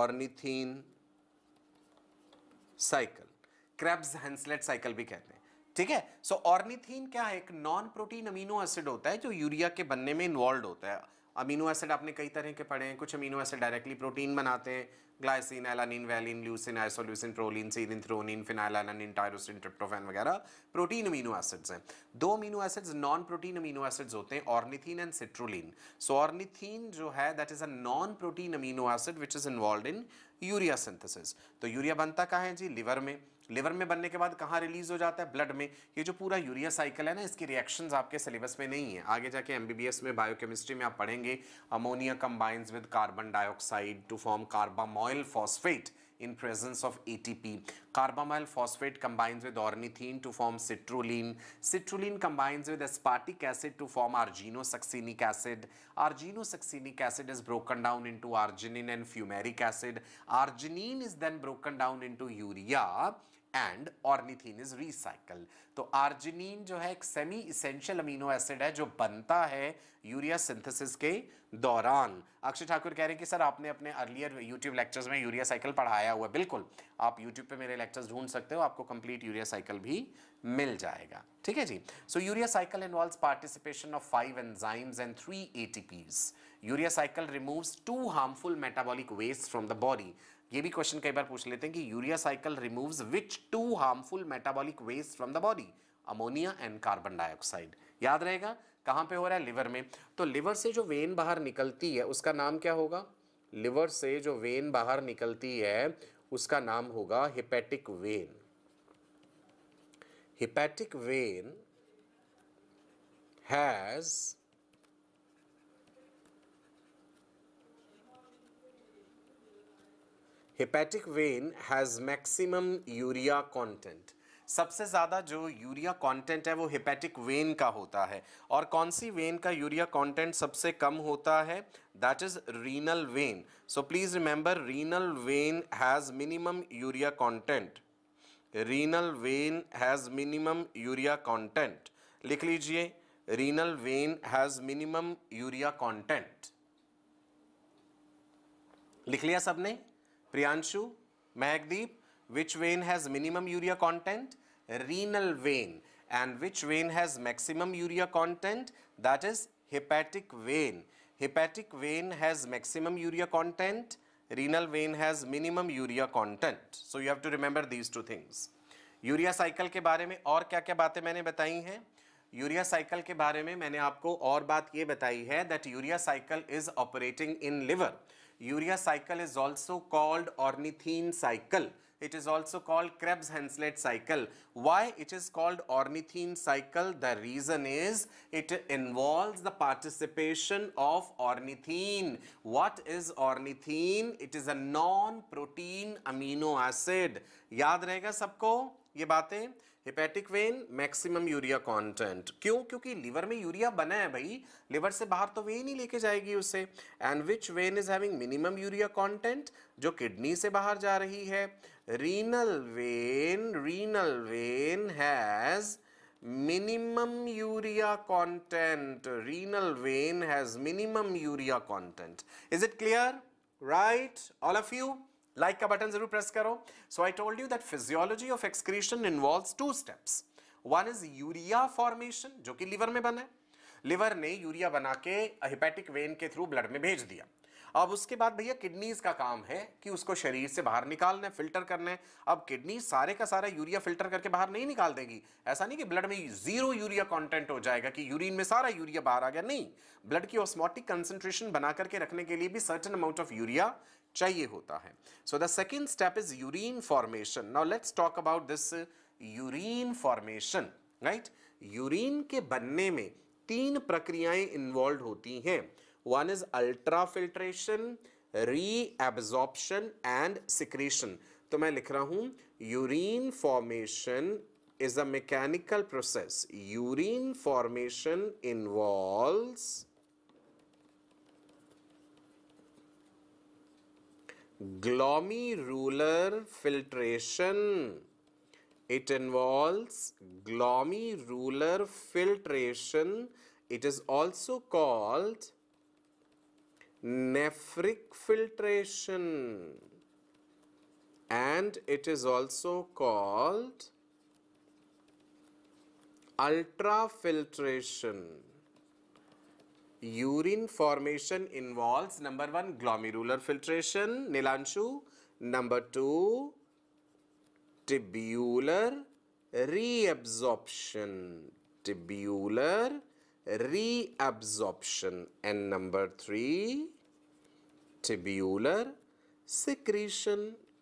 ornithine cycle krebs henseleit cycle भी कहते हैं ठीक है सो ऑर्निथीन क्या है एक नॉन प्रोटीन अमीनो एसिड होता है जो यूरिया के बनने में इन्वॉल्व होता है अमीनो एसिड आपने कई तरह के पढ़े हैं कुछ अमीनो एसिड डायरेक्टली प्रोटीन बनाते हैं glycine alanine valine leucine isoleucine proline serine threonine phenylalanine tyrosine tryptophan वगैरह प्रोटीन अमीनो एसिड्स हैं दो amino acids non protein amino acids होते हैं ornithine and citrulline so ornithine जो है that is a non protein amino acid which is involve in urea synthesis तो urea बनता कहाँ है जी लिवर में लिवर में बनने के बाद कहाँ रिलीज हो जाता है ब्लड में ये जो पूरा यूरिया साइकिल है ना इसकी रिएक्शंस आपके सिलेबस में नहीं है आगे जाके एमबीबीएस में बायोकेमिस्ट्री में आप पढ़ेंगे ammonia combines with carbon dioxide to form carbamoyl phosphate in presence of A T P carbamoyl phosphate combines with ornithine to form citrulline citrulline combines with aspartic acid to form argininosuccinic acid argininosuccinic acid is broken down into arginine and fumaric acid arginine is then broken down into urea and ornithine is recycle तो arginine जो है एक semi essential amino acid है जो बनता है urea synthesis के दौरान अक्षय ठाकुर कह रहे हैं कि सर आपने अपने अर्लियर यूट्यूब लेक्चर्स में यूरिया साइकिल पढ़ाया हुआ बिल्कुल आप यूट्यूब पे मेरे लेक्चर्स ढूंढ सकते हो आपको कंप्लीट यूरिया साइकिल भी मिल जाएगा ठीक है जी so urea cycle involve participation of five enzymes and three ATPs urea cycle removes two harmful metabolic waste from the body ये भी क्वेश्चन कई बार पूछ लेते हैं कि urea cycle removes which two harmful metabolic waste from the body ammonia and carbon dioxide याद रहेगा कहाँ पे हो रहा है लिवर में तो लिवर से जो वेन बाहर निकलती है उसका नाम क्या होगा लिवर से जो वेन बाहर निकलती है उसका नाम होगा hepatic vein hepatic vein has hepatic vein has maximum urea content सबसे ज़्यादा जो यूरिया कंटेंट है वो हिपैटिक वेन का होता है और कौन सी वेन का यूरिया कंटेंट सबसे कम होता है that is renal vein so please remember renal vein has minimum urea content renal vein has minimum urea content लिख लीजिए renal vein has minimum urea content लिख लिया सबने Priyanshu, Mehakdeep, which vein has minimum urea content? Renal vein. And which vein has maximum urea content? That is hepatic vein. Hepatic vein has maximum urea content. Renal vein has minimum urea content. So you have to remember these two things. Urea cycle के बारे में और क्या क्या बातें मैंने बताई हैं यूरिया साइकिल के बारे में मैंने आपको और बात ये बताई है that urea cycle is operating in liver urea cycle is also called ornithine cycle it is also called Krebs-Henslet cycle. Why it is called ornithine cycle? The reason is it involves the participation of ornithine. What is ornithine? It is a non-protein amino acid. याद रहेगा सबको ये बातें hepatic vein maximum urea content क्यों क्योंकि liver में urea बना है भाई लीवर से बाहर तो वेन ही लेके जाएगी उसे and which vein is having minimum urea content जो किडनी से बाहर जा रही है renal vein renal vein has minimum urea content renal vein has minimum urea content is it clear right all of you like का button जरूर press करो so I told you that physiology of excretion involve two steps one is urea formation जो कि liver में बना है liver ने urea बना के हिपेटिक वेन के थ्रू ब्लड में भेज दिया अब उसके बाद भैया किडनीज का काम है कि उसको शरीर से बाहर निकालना है फिल्टर करना है अब किडनी सारे का सारा यूरिया फिल्टर करके बाहर नहीं निकाल देगी ऐसा नहीं कि ब्लड में जीरो यूरिया कंटेंट हो जाएगा कि यूरिन में सारा यूरिया बाहर आ गया नहीं ब्लड की ऑस्मोटिक कंसेंट्रेशन बना करके रखने के लिए भी सर्टन अमाउंट ऑफ यूरिया चाहिए होता है so the second step is urine formation now let's talk about this urine formation right urine के बनने में तीन प्रक्रियाएं इन्वॉल्व होती हैं one is ultra filtration reabsorption and secretion तो मैं लिख रहा हूं urine formation is a mechanical process urine formation involves glomerular filtration. It involves glomerular filtration. It is also called nephric filtration and it is also called ultrafiltration urine formation involves number 1 glomerular filtration Nilanshu number 2 tubular reabsorption tubular reabsorption and number 3 tubular secretion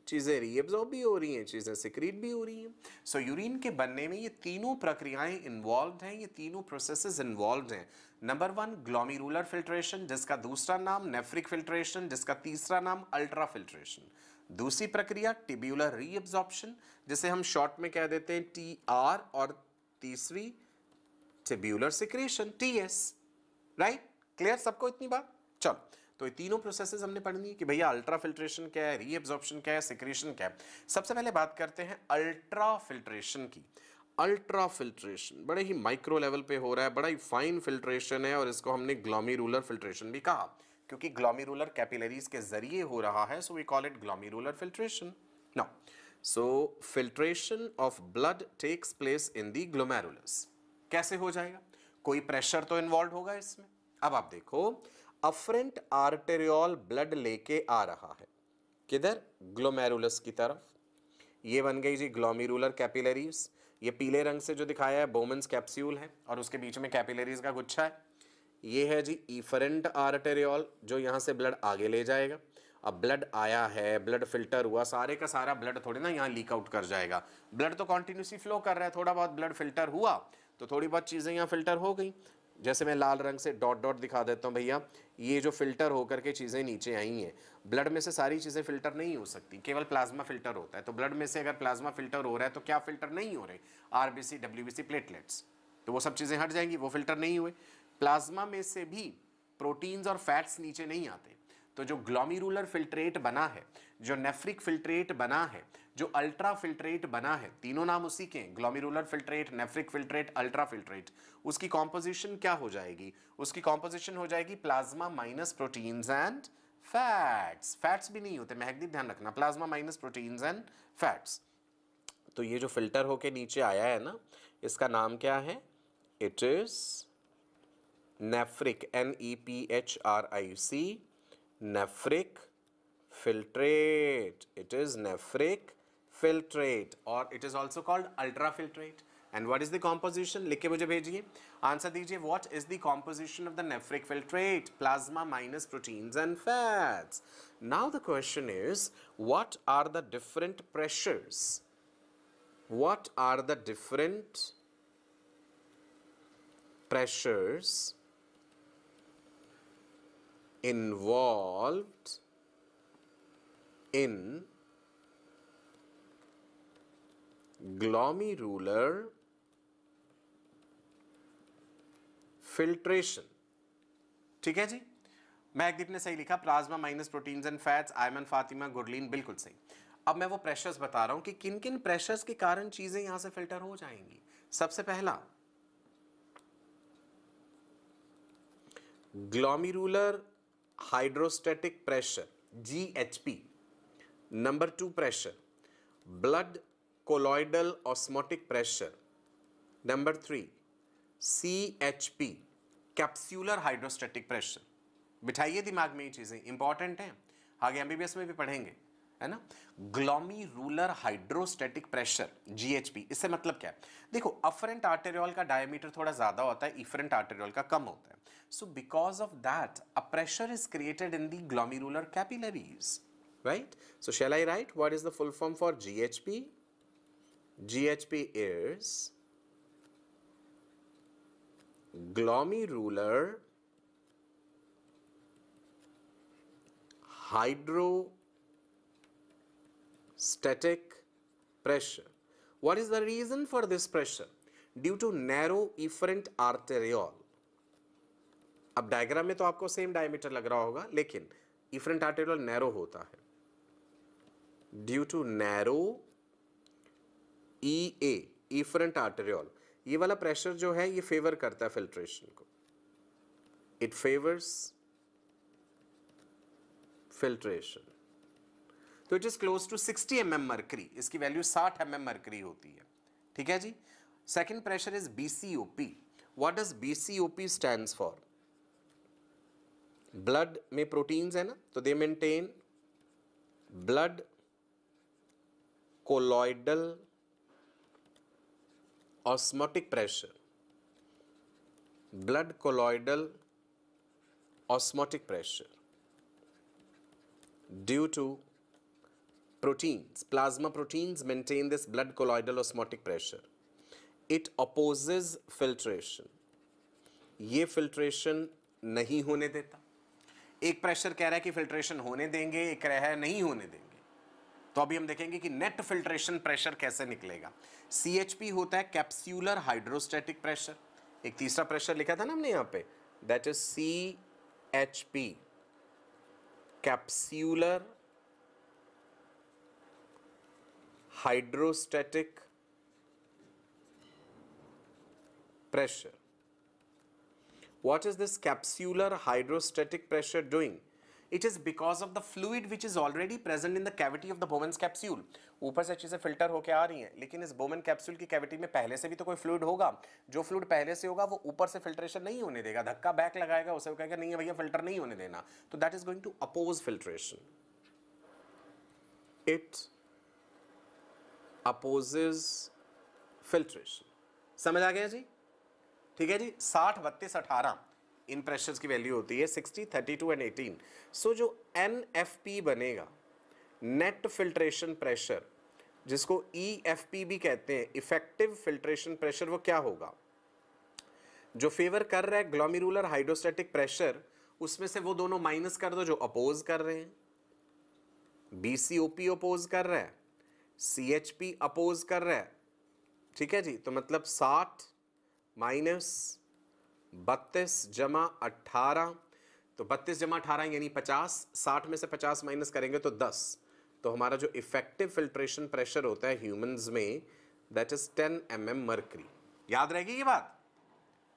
चीज़ें reabsorb भी हो रही हैं चीज़ें secrete भी हो रही हैं सो so, यूरिन के बनने में ये तीनों प्रक्रियाएं इन्वॉल्व हैं ये तीनों प्रोसेसेस इन्वॉल्व हैं नंबर वन ग्लोमीरुलर फिल्ट्रेशन जिसका दूसरा नाम नेफ्रिक फिल्ट्रेशन जिसका तीसरा नाम अल्ट्रा फिल्ट्रेशन दूसरी प्रक्रिया टिब्यूलर रीएब्जॉर्प्शन जिसे हम शॉर्ट में कह देते हैं टी आर और तीसरी tubular secretion T S right clear सबको इतनी बात चलो तो ये तीनों प्रोसेसेस हमने पढ़नी है कि भैया अल्ट्रा फिल्ट्रेशन क्या है रीअब्जॉर्प्शन क्या है सिक्रेशन क्या है सबसे पहले बात करते हैं अल्ट्रा फिल्ट्रेशन की अल्ट्रा फिल्ट्रेशन बड़े ही माइक्रो लेवल पे हो रहा है बड़ा ही फाइन फिल्ट्रेशन है और इसको हमने ग्लॉमी रूलर फिल्ट्रेशन भी कहा क्योंकि ग्लॉमी रूलर कैपिलरीज के जरिए हो रहा है so we call it glomerular filtration now so filtration of blood takes place in the glomerulus कैसे हो जाएगा कोई प्रेशर तो इन्वॉल्व होगा इसमें अब आप देखो अफरेंट आर्टेरियल ब्लड लेके आ रहा है किधर ग्लोमेरुलस की तरफ ये बन गई जी ग्लोमेरुलर कैपिलरीज ये पीले रंग से जो दिखाया है बोमेंस कैप्स्यूल है और उसके बीच में कैपिलरीज का गुच्छा है ये है जी इफरेंट आर्टेरियल जो यहाँ से ब्लड आगे ले जाएगा अब ब्लड आया है ब्लड फिल्टर हुआ सारे का सारा ब्लड थोड़ी ना यहाँ लीक आउट कर जाएगा ब्लड तो कॉन्टिन्यूसली फ्लो कर रहा है थोड़ा बहुत ब्लड फिल्टर हुआ तो थोड़ी बहुत चीज़ें यहाँ फिल्टर हो गई जैसे मैं लाल रंग से डॉट डॉट दिखा देता हूँ भैया ये जो फिल्टर होकर के चीज़ें नीचे आई हैं ब्लड में से सारी चीज़ें फिल्टर नहीं हो सकती केवल प्लाज्मा फिल्टर होता है तो ब्लड में से अगर प्लाज्मा फिल्टर हो रहा है तो क्या फिल्टर नहीं हो रहे R B C W B C platelets तो वो सब चीज़ें हट जाएंगी वो फिल्टर नहीं हुए प्लाज्मा में से भी प्रोटीन्स और फैट्स नीचे नहीं आते तो जो ग्लोमीरुलर फिल्ट्रेट बना है जो नेफ्रिक फिल्ट्रेट बना है जो अल्ट्रा फिल्ट्रेट बना है तीनों नाम उसी के हैं glomerular filtrate nephric filtrate ultra filtrate उसकी कॉम्पोजिशन क्या हो जाएगी उसकी कॉम्पोजिशन हो जाएगी plasma minus proteins and fats fats भी नहीं होते महकदीप ध्यान रखना plasma minus proteins and fats तो ये जो फिल्टर होके नीचे आया है ना इसका नाम क्या है it is nephric N E P H R I C nephric filtrate it is nephric filtrate or it is also called ultrafiltrate. And what is the composition? लिख mujhe मुझे Answer dijiye. what is the composition of the nephric filtrate? Plasma minus proteins and fats. Now the question is what are the different pressures? What are the different pressures involved in ruler filtration ठीक है जी महकदीप ने सही लिखा plasma minus proteins and fats Ayman Fatima Gurleen बिल्कुल सही अब मैं वो प्रेशर्स बता रहा हूं कि किन किन प्रेशर्स के कारण चीजें यहां से फिल्टर हो जाएंगी सबसे पहला ruler hydrostatic pressure G H P number two pressure blood colloidal osmotic pressure. Number 3 CHP capsular hydrostatic pressure. बिठाइए दिमाग में ये चीज़ें इंपॉर्टेंट हैं आगे एमबीबीएस में भी पढ़ेंगे है ना glomerular hydrostatic pressure GHP इससे मतलब क्या है देखो अफरेंट आर्टेरियल का डायमीटर थोड़ा ज़्यादा होता है इफरेंट आर्टेरियल का कम होता है so because of that a pressure is created in the glomerular capillaries right so shall I write what is the full form for GHP GHP is glomerular hydrostatic pressure. What is the reason for this pressure? Due to narrow efferent arteriole. अब diagram में तो आपको same diameter लग रहा होगा लेकिन efferent arterial narrow होता है due to narrow E A efferent arteriole ये वाला प्रेशर जो है ये फेवर करता है फिल्ट्रेशन को इट फेवर्स फिल्ट्रेशन तो it is close to 60 M M mercury इसकी वैल्यू 60 एम एम मरकरी होती है ठीक है जी second pressure is B C O P what does B C O P stand for blood में proteins है ना तो they maintain blood colloidal osmotic pressure blood colloidal osmotic pressure due to proteins plasma proteins maintain this blood colloidal osmotic pressure it opposes filtration ये filtration नहीं होने देता एक pressure कह रहा है कि फिल्ट्रेशन होने देंगे एक कह रहा है नहीं होने देंगे तो अभी हम देखेंगे कि नेट फिल्ट्रेशन प्रेशर कैसे निकलेगा सी होता है कैप्स्यूलर हाइड्रोस्टेटिक प्रेशर एक तीसरा प्रेशर लिखा था ना हमने यहां पे that is C H P capsular hydrostatic pressure what is this capsular hydrostatic pressure doing it is because of the fluid which is already present in the cavity of the Bowman's capsule ऊपर से चीज़ें filter होकर आ रही हैं लेकिन इस Bowman capsule की cavity में पहले से भी तो कोई फ्लूड होगा जो फ्लूड पहले से होगा वो ऊपर से फिल्ट्रेशन नहीं होने देगा धक्का बैक लगाएगा उसे कहेगा नहीं भैया फिल्टर नहीं होने देना तो that is going to oppose filtration it opposes filtration समझ आ गया जी ठीक है जी साठ बत्तीस अठारह इन प्रेशर्स की वैल्यू होती है sixty thirty two and eighteen so जो एन एफ पी बनेगा नेट फिल्ट्रेशन प्रेशर जिसको ई एफ पी भी कहते हैं इफेक्टिव फिल्ट्रेशन प्रेशर वो क्या होगा जो फेवर कर रहा है ग्लोमिरुलर हाइड्रोस्टेटिक प्रेशर उसमें से वो दोनों माइनस कर दो जो अपोज कर रहे हैं B C O P oppose कर रहा है सी एच पी अपोज कर रहा है ठीक है जी तो मतलब साठ माइनस बत्तीस जमा अट्ठारह तो बत्तीस जमा अठारह यानी पचास साठ में से पचास माइनस करेंगे तो दस तो हमारा जो इफेक्टिव फिल्ट्रेशन प्रेशर होता है ह्यूमंस में that is 10 M M mercury याद रहेगी ये बात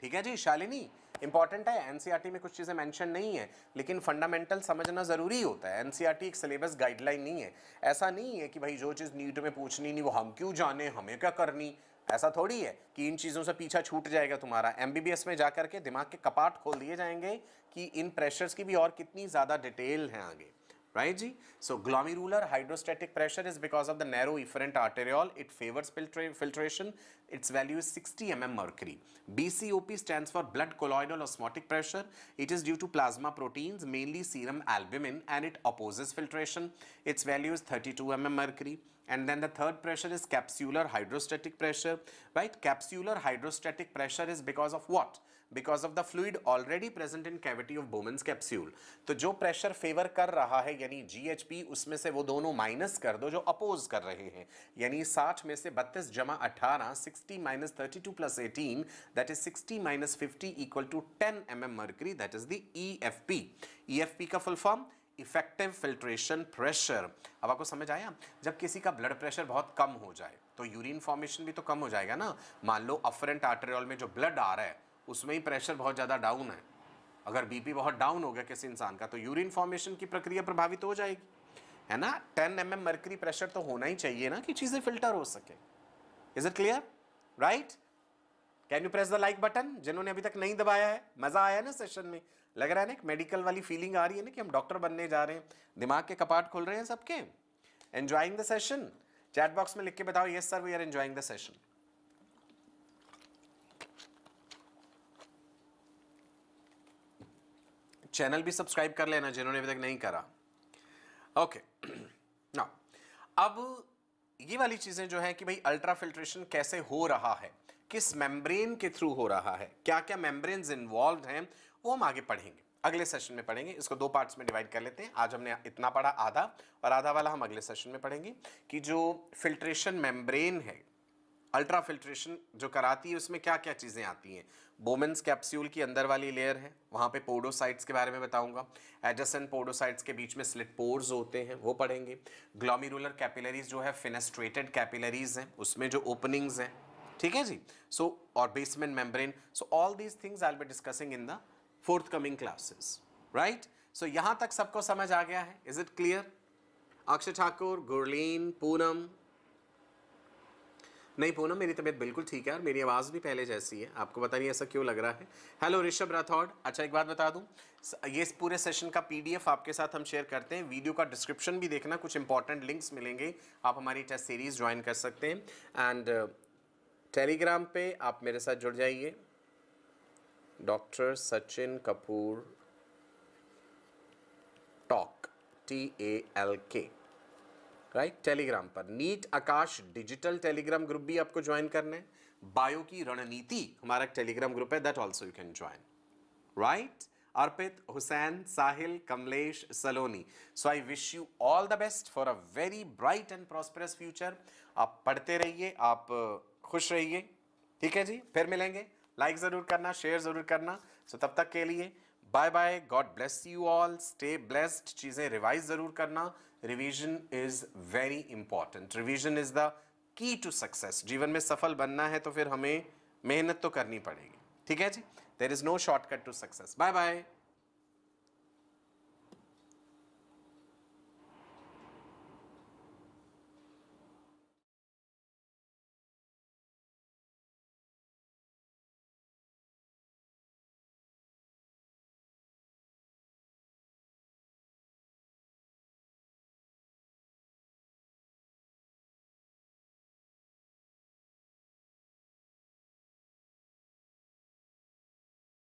ठीक है जी शालिनी इंपॉर्टेंट है एनसीआरटी e में कुछ चीज़ें मेंशन नहीं है लेकिन फंडामेंटल समझना ज़रूरी होता है एनसीआरटी e एक सिलेबस गाइडलाइन नहीं है ऐसा नहीं है कि भाई जो चीज़ नीट में पूछनी नहीं वो हम क्यों जाने हमें क्या करनी ऐसा थोड़ी है कि इन चीज़ों से पीछा छूट जाएगा तुम्हारा एम में जा के दिमाग के कपाट खोल दिए जाएंगे कि इन प्रेशर्स की भी और कितनी ज़्यादा डिटेल हैं आगे right ji. So glomerular hydrostatic pressure is because of the narrow efferent arteriole, it favors filtra filtration, its value is 60 mm mercury. BCOP stands for blood colloidal osmotic pressure, it is due to plasma proteins, mainly serum albumin and it opposes filtration, its value is 32 mm mercury. And then the third pressure is capsular hydrostatic pressure, right? Capsular hydrostatic pressure is because of what? Because of the fluid already present in cavity of Bowman's capsule तो जो pressure favour कर रहा है यानी जी उसमें से वो दोनों माइनस कर दो जो अपोज कर रहे हैं यानी साठ में से बत्तीस जमा अठारह sixty minus thirty two plus eighteen that is sixty minus fifty equal to ten M M mercury that is the E F P E F P का full form effective filtration pressure अब आपको समझ आया जब किसी का blood pressure बहुत कम हो जाए तो यूरिन फॉर्मेशन भी तो कम हो जाएगा ना मान लो अफरेंट आर्टेरियल में जो ब्लड आ रहा है उसमें ही प्रेशर बहुत ज़्यादा डाउन है अगर बीपी बहुत डाउन हो गया किसी इंसान का तो यूरिन फॉर्मेशन की प्रक्रिया प्रभावित हो जाएगी है ना ten M M mercury pressure तो होना ही चाहिए ना कि चीज़ें फिल्टर हो सके is it clear right can you press the like button जिन्होंने अभी तक नहीं दबाया है मज़ा आया ना सेशन में लग रहा है ना एक मेडिकल वाली फीलिंग आ रही है ना कि हम डॉक्टर बनने जा रहे हैं दिमाग के कपाट खोल रहे हैं सबके enjoying the session chat box में लिख के बताओ yes sir we are enjoying the session channel भी सब्सक्राइब कर लेना जिन्होंने अभी तक नहीं करा ओके ना अब ये वाली चीज़ें जो है कि भाई अल्ट्रा फिल्ट्रेशन कैसे हो रहा है किस मेम्ब्रेन के थ्रू हो रहा है क्या क्या मेम्ब्रेन इन्वॉल्व हैं वो हम आगे पढ़ेंगे अगले सेशन में पढ़ेंगे इसको दो पार्ट्स में डिवाइड कर लेते हैं आज हमने इतना पढ़ा आधा और आधा वाला हम अगले सेशन में पढ़ेंगे कि जो फिल्ट्रेशन मेम्ब्रेन है अल्ट्रा फिल्ट्रेशन जो कराती है उसमें क्या क्या चीज़ें आती हैं बोमेंस कैप्स्यूल की अंदर वाली लेयर है वहाँ पे पोडोसाइट्स के बारे में बताऊँगा एडजसन पोडोसाइट्स के बीच में स्लिट पोर्स होते हैं वो पढ़ेंगे ग्लोमिरुलर कैपिलरीज जो है फिनेस्ट्रेटेड कैपिलरीज हैं उसमें जो ओपनिंग्स हैं ठीक है जी सो और basement membrane so all these things I be discussing in the fourth coming classes right so यहाँ तक सबको समझ आ गया है is it clear Akshay Thakur Gurleen Poonam नहीं पूनम मेरी तबीयत बिल्कुल ठीक है और मेरी आवाज़ भी पहले जैसी है आपको पता नहीं ऐसा क्यों लग रहा है हेलो ऋषभ राठौड़ अच्छा एक बात बता दूँ ये इस पूरे सेशन का पीडीएफ आपके साथ हम शेयर करते हैं वीडियो का डिस्क्रिप्शन भी देखना कुछ इंपॉर्टेंट लिंक्स मिलेंगे आप हमारी टेस्ट सीरीज़ ज्वाइन कर सकते हैं एंड टेलीग्राम uh, पे आप मेरे साथ जुड़ जाइए doctor Sachin Kapoor talk T A L K right Telegram पर NEET Aakash digital Telegram group भी आपको ज्वाइन करना है बायो की रणनीति हमारा टेलीग्राम ग्रुप है that also you can join right Arpit Hussain Sahil Kamlesh Saloni so I wish you all the best for a very bright and prosperous future आप पढ़ते रहिए आप खुश रहिए ठीक है जी फिर मिलेंगे लाइक like ज़रूर करना शेयर ज़रूर करना सो so, तब तक के लिए bye bye God bless you all stay blessed चीज़ें रिवाइज ज़रूर करना revision is very important revision is the key to success जीवन में सफल बनना है तो फिर हमें मेहनत तो करनी पड़ेगी ठीक है जी there is no shortcut to success bye bye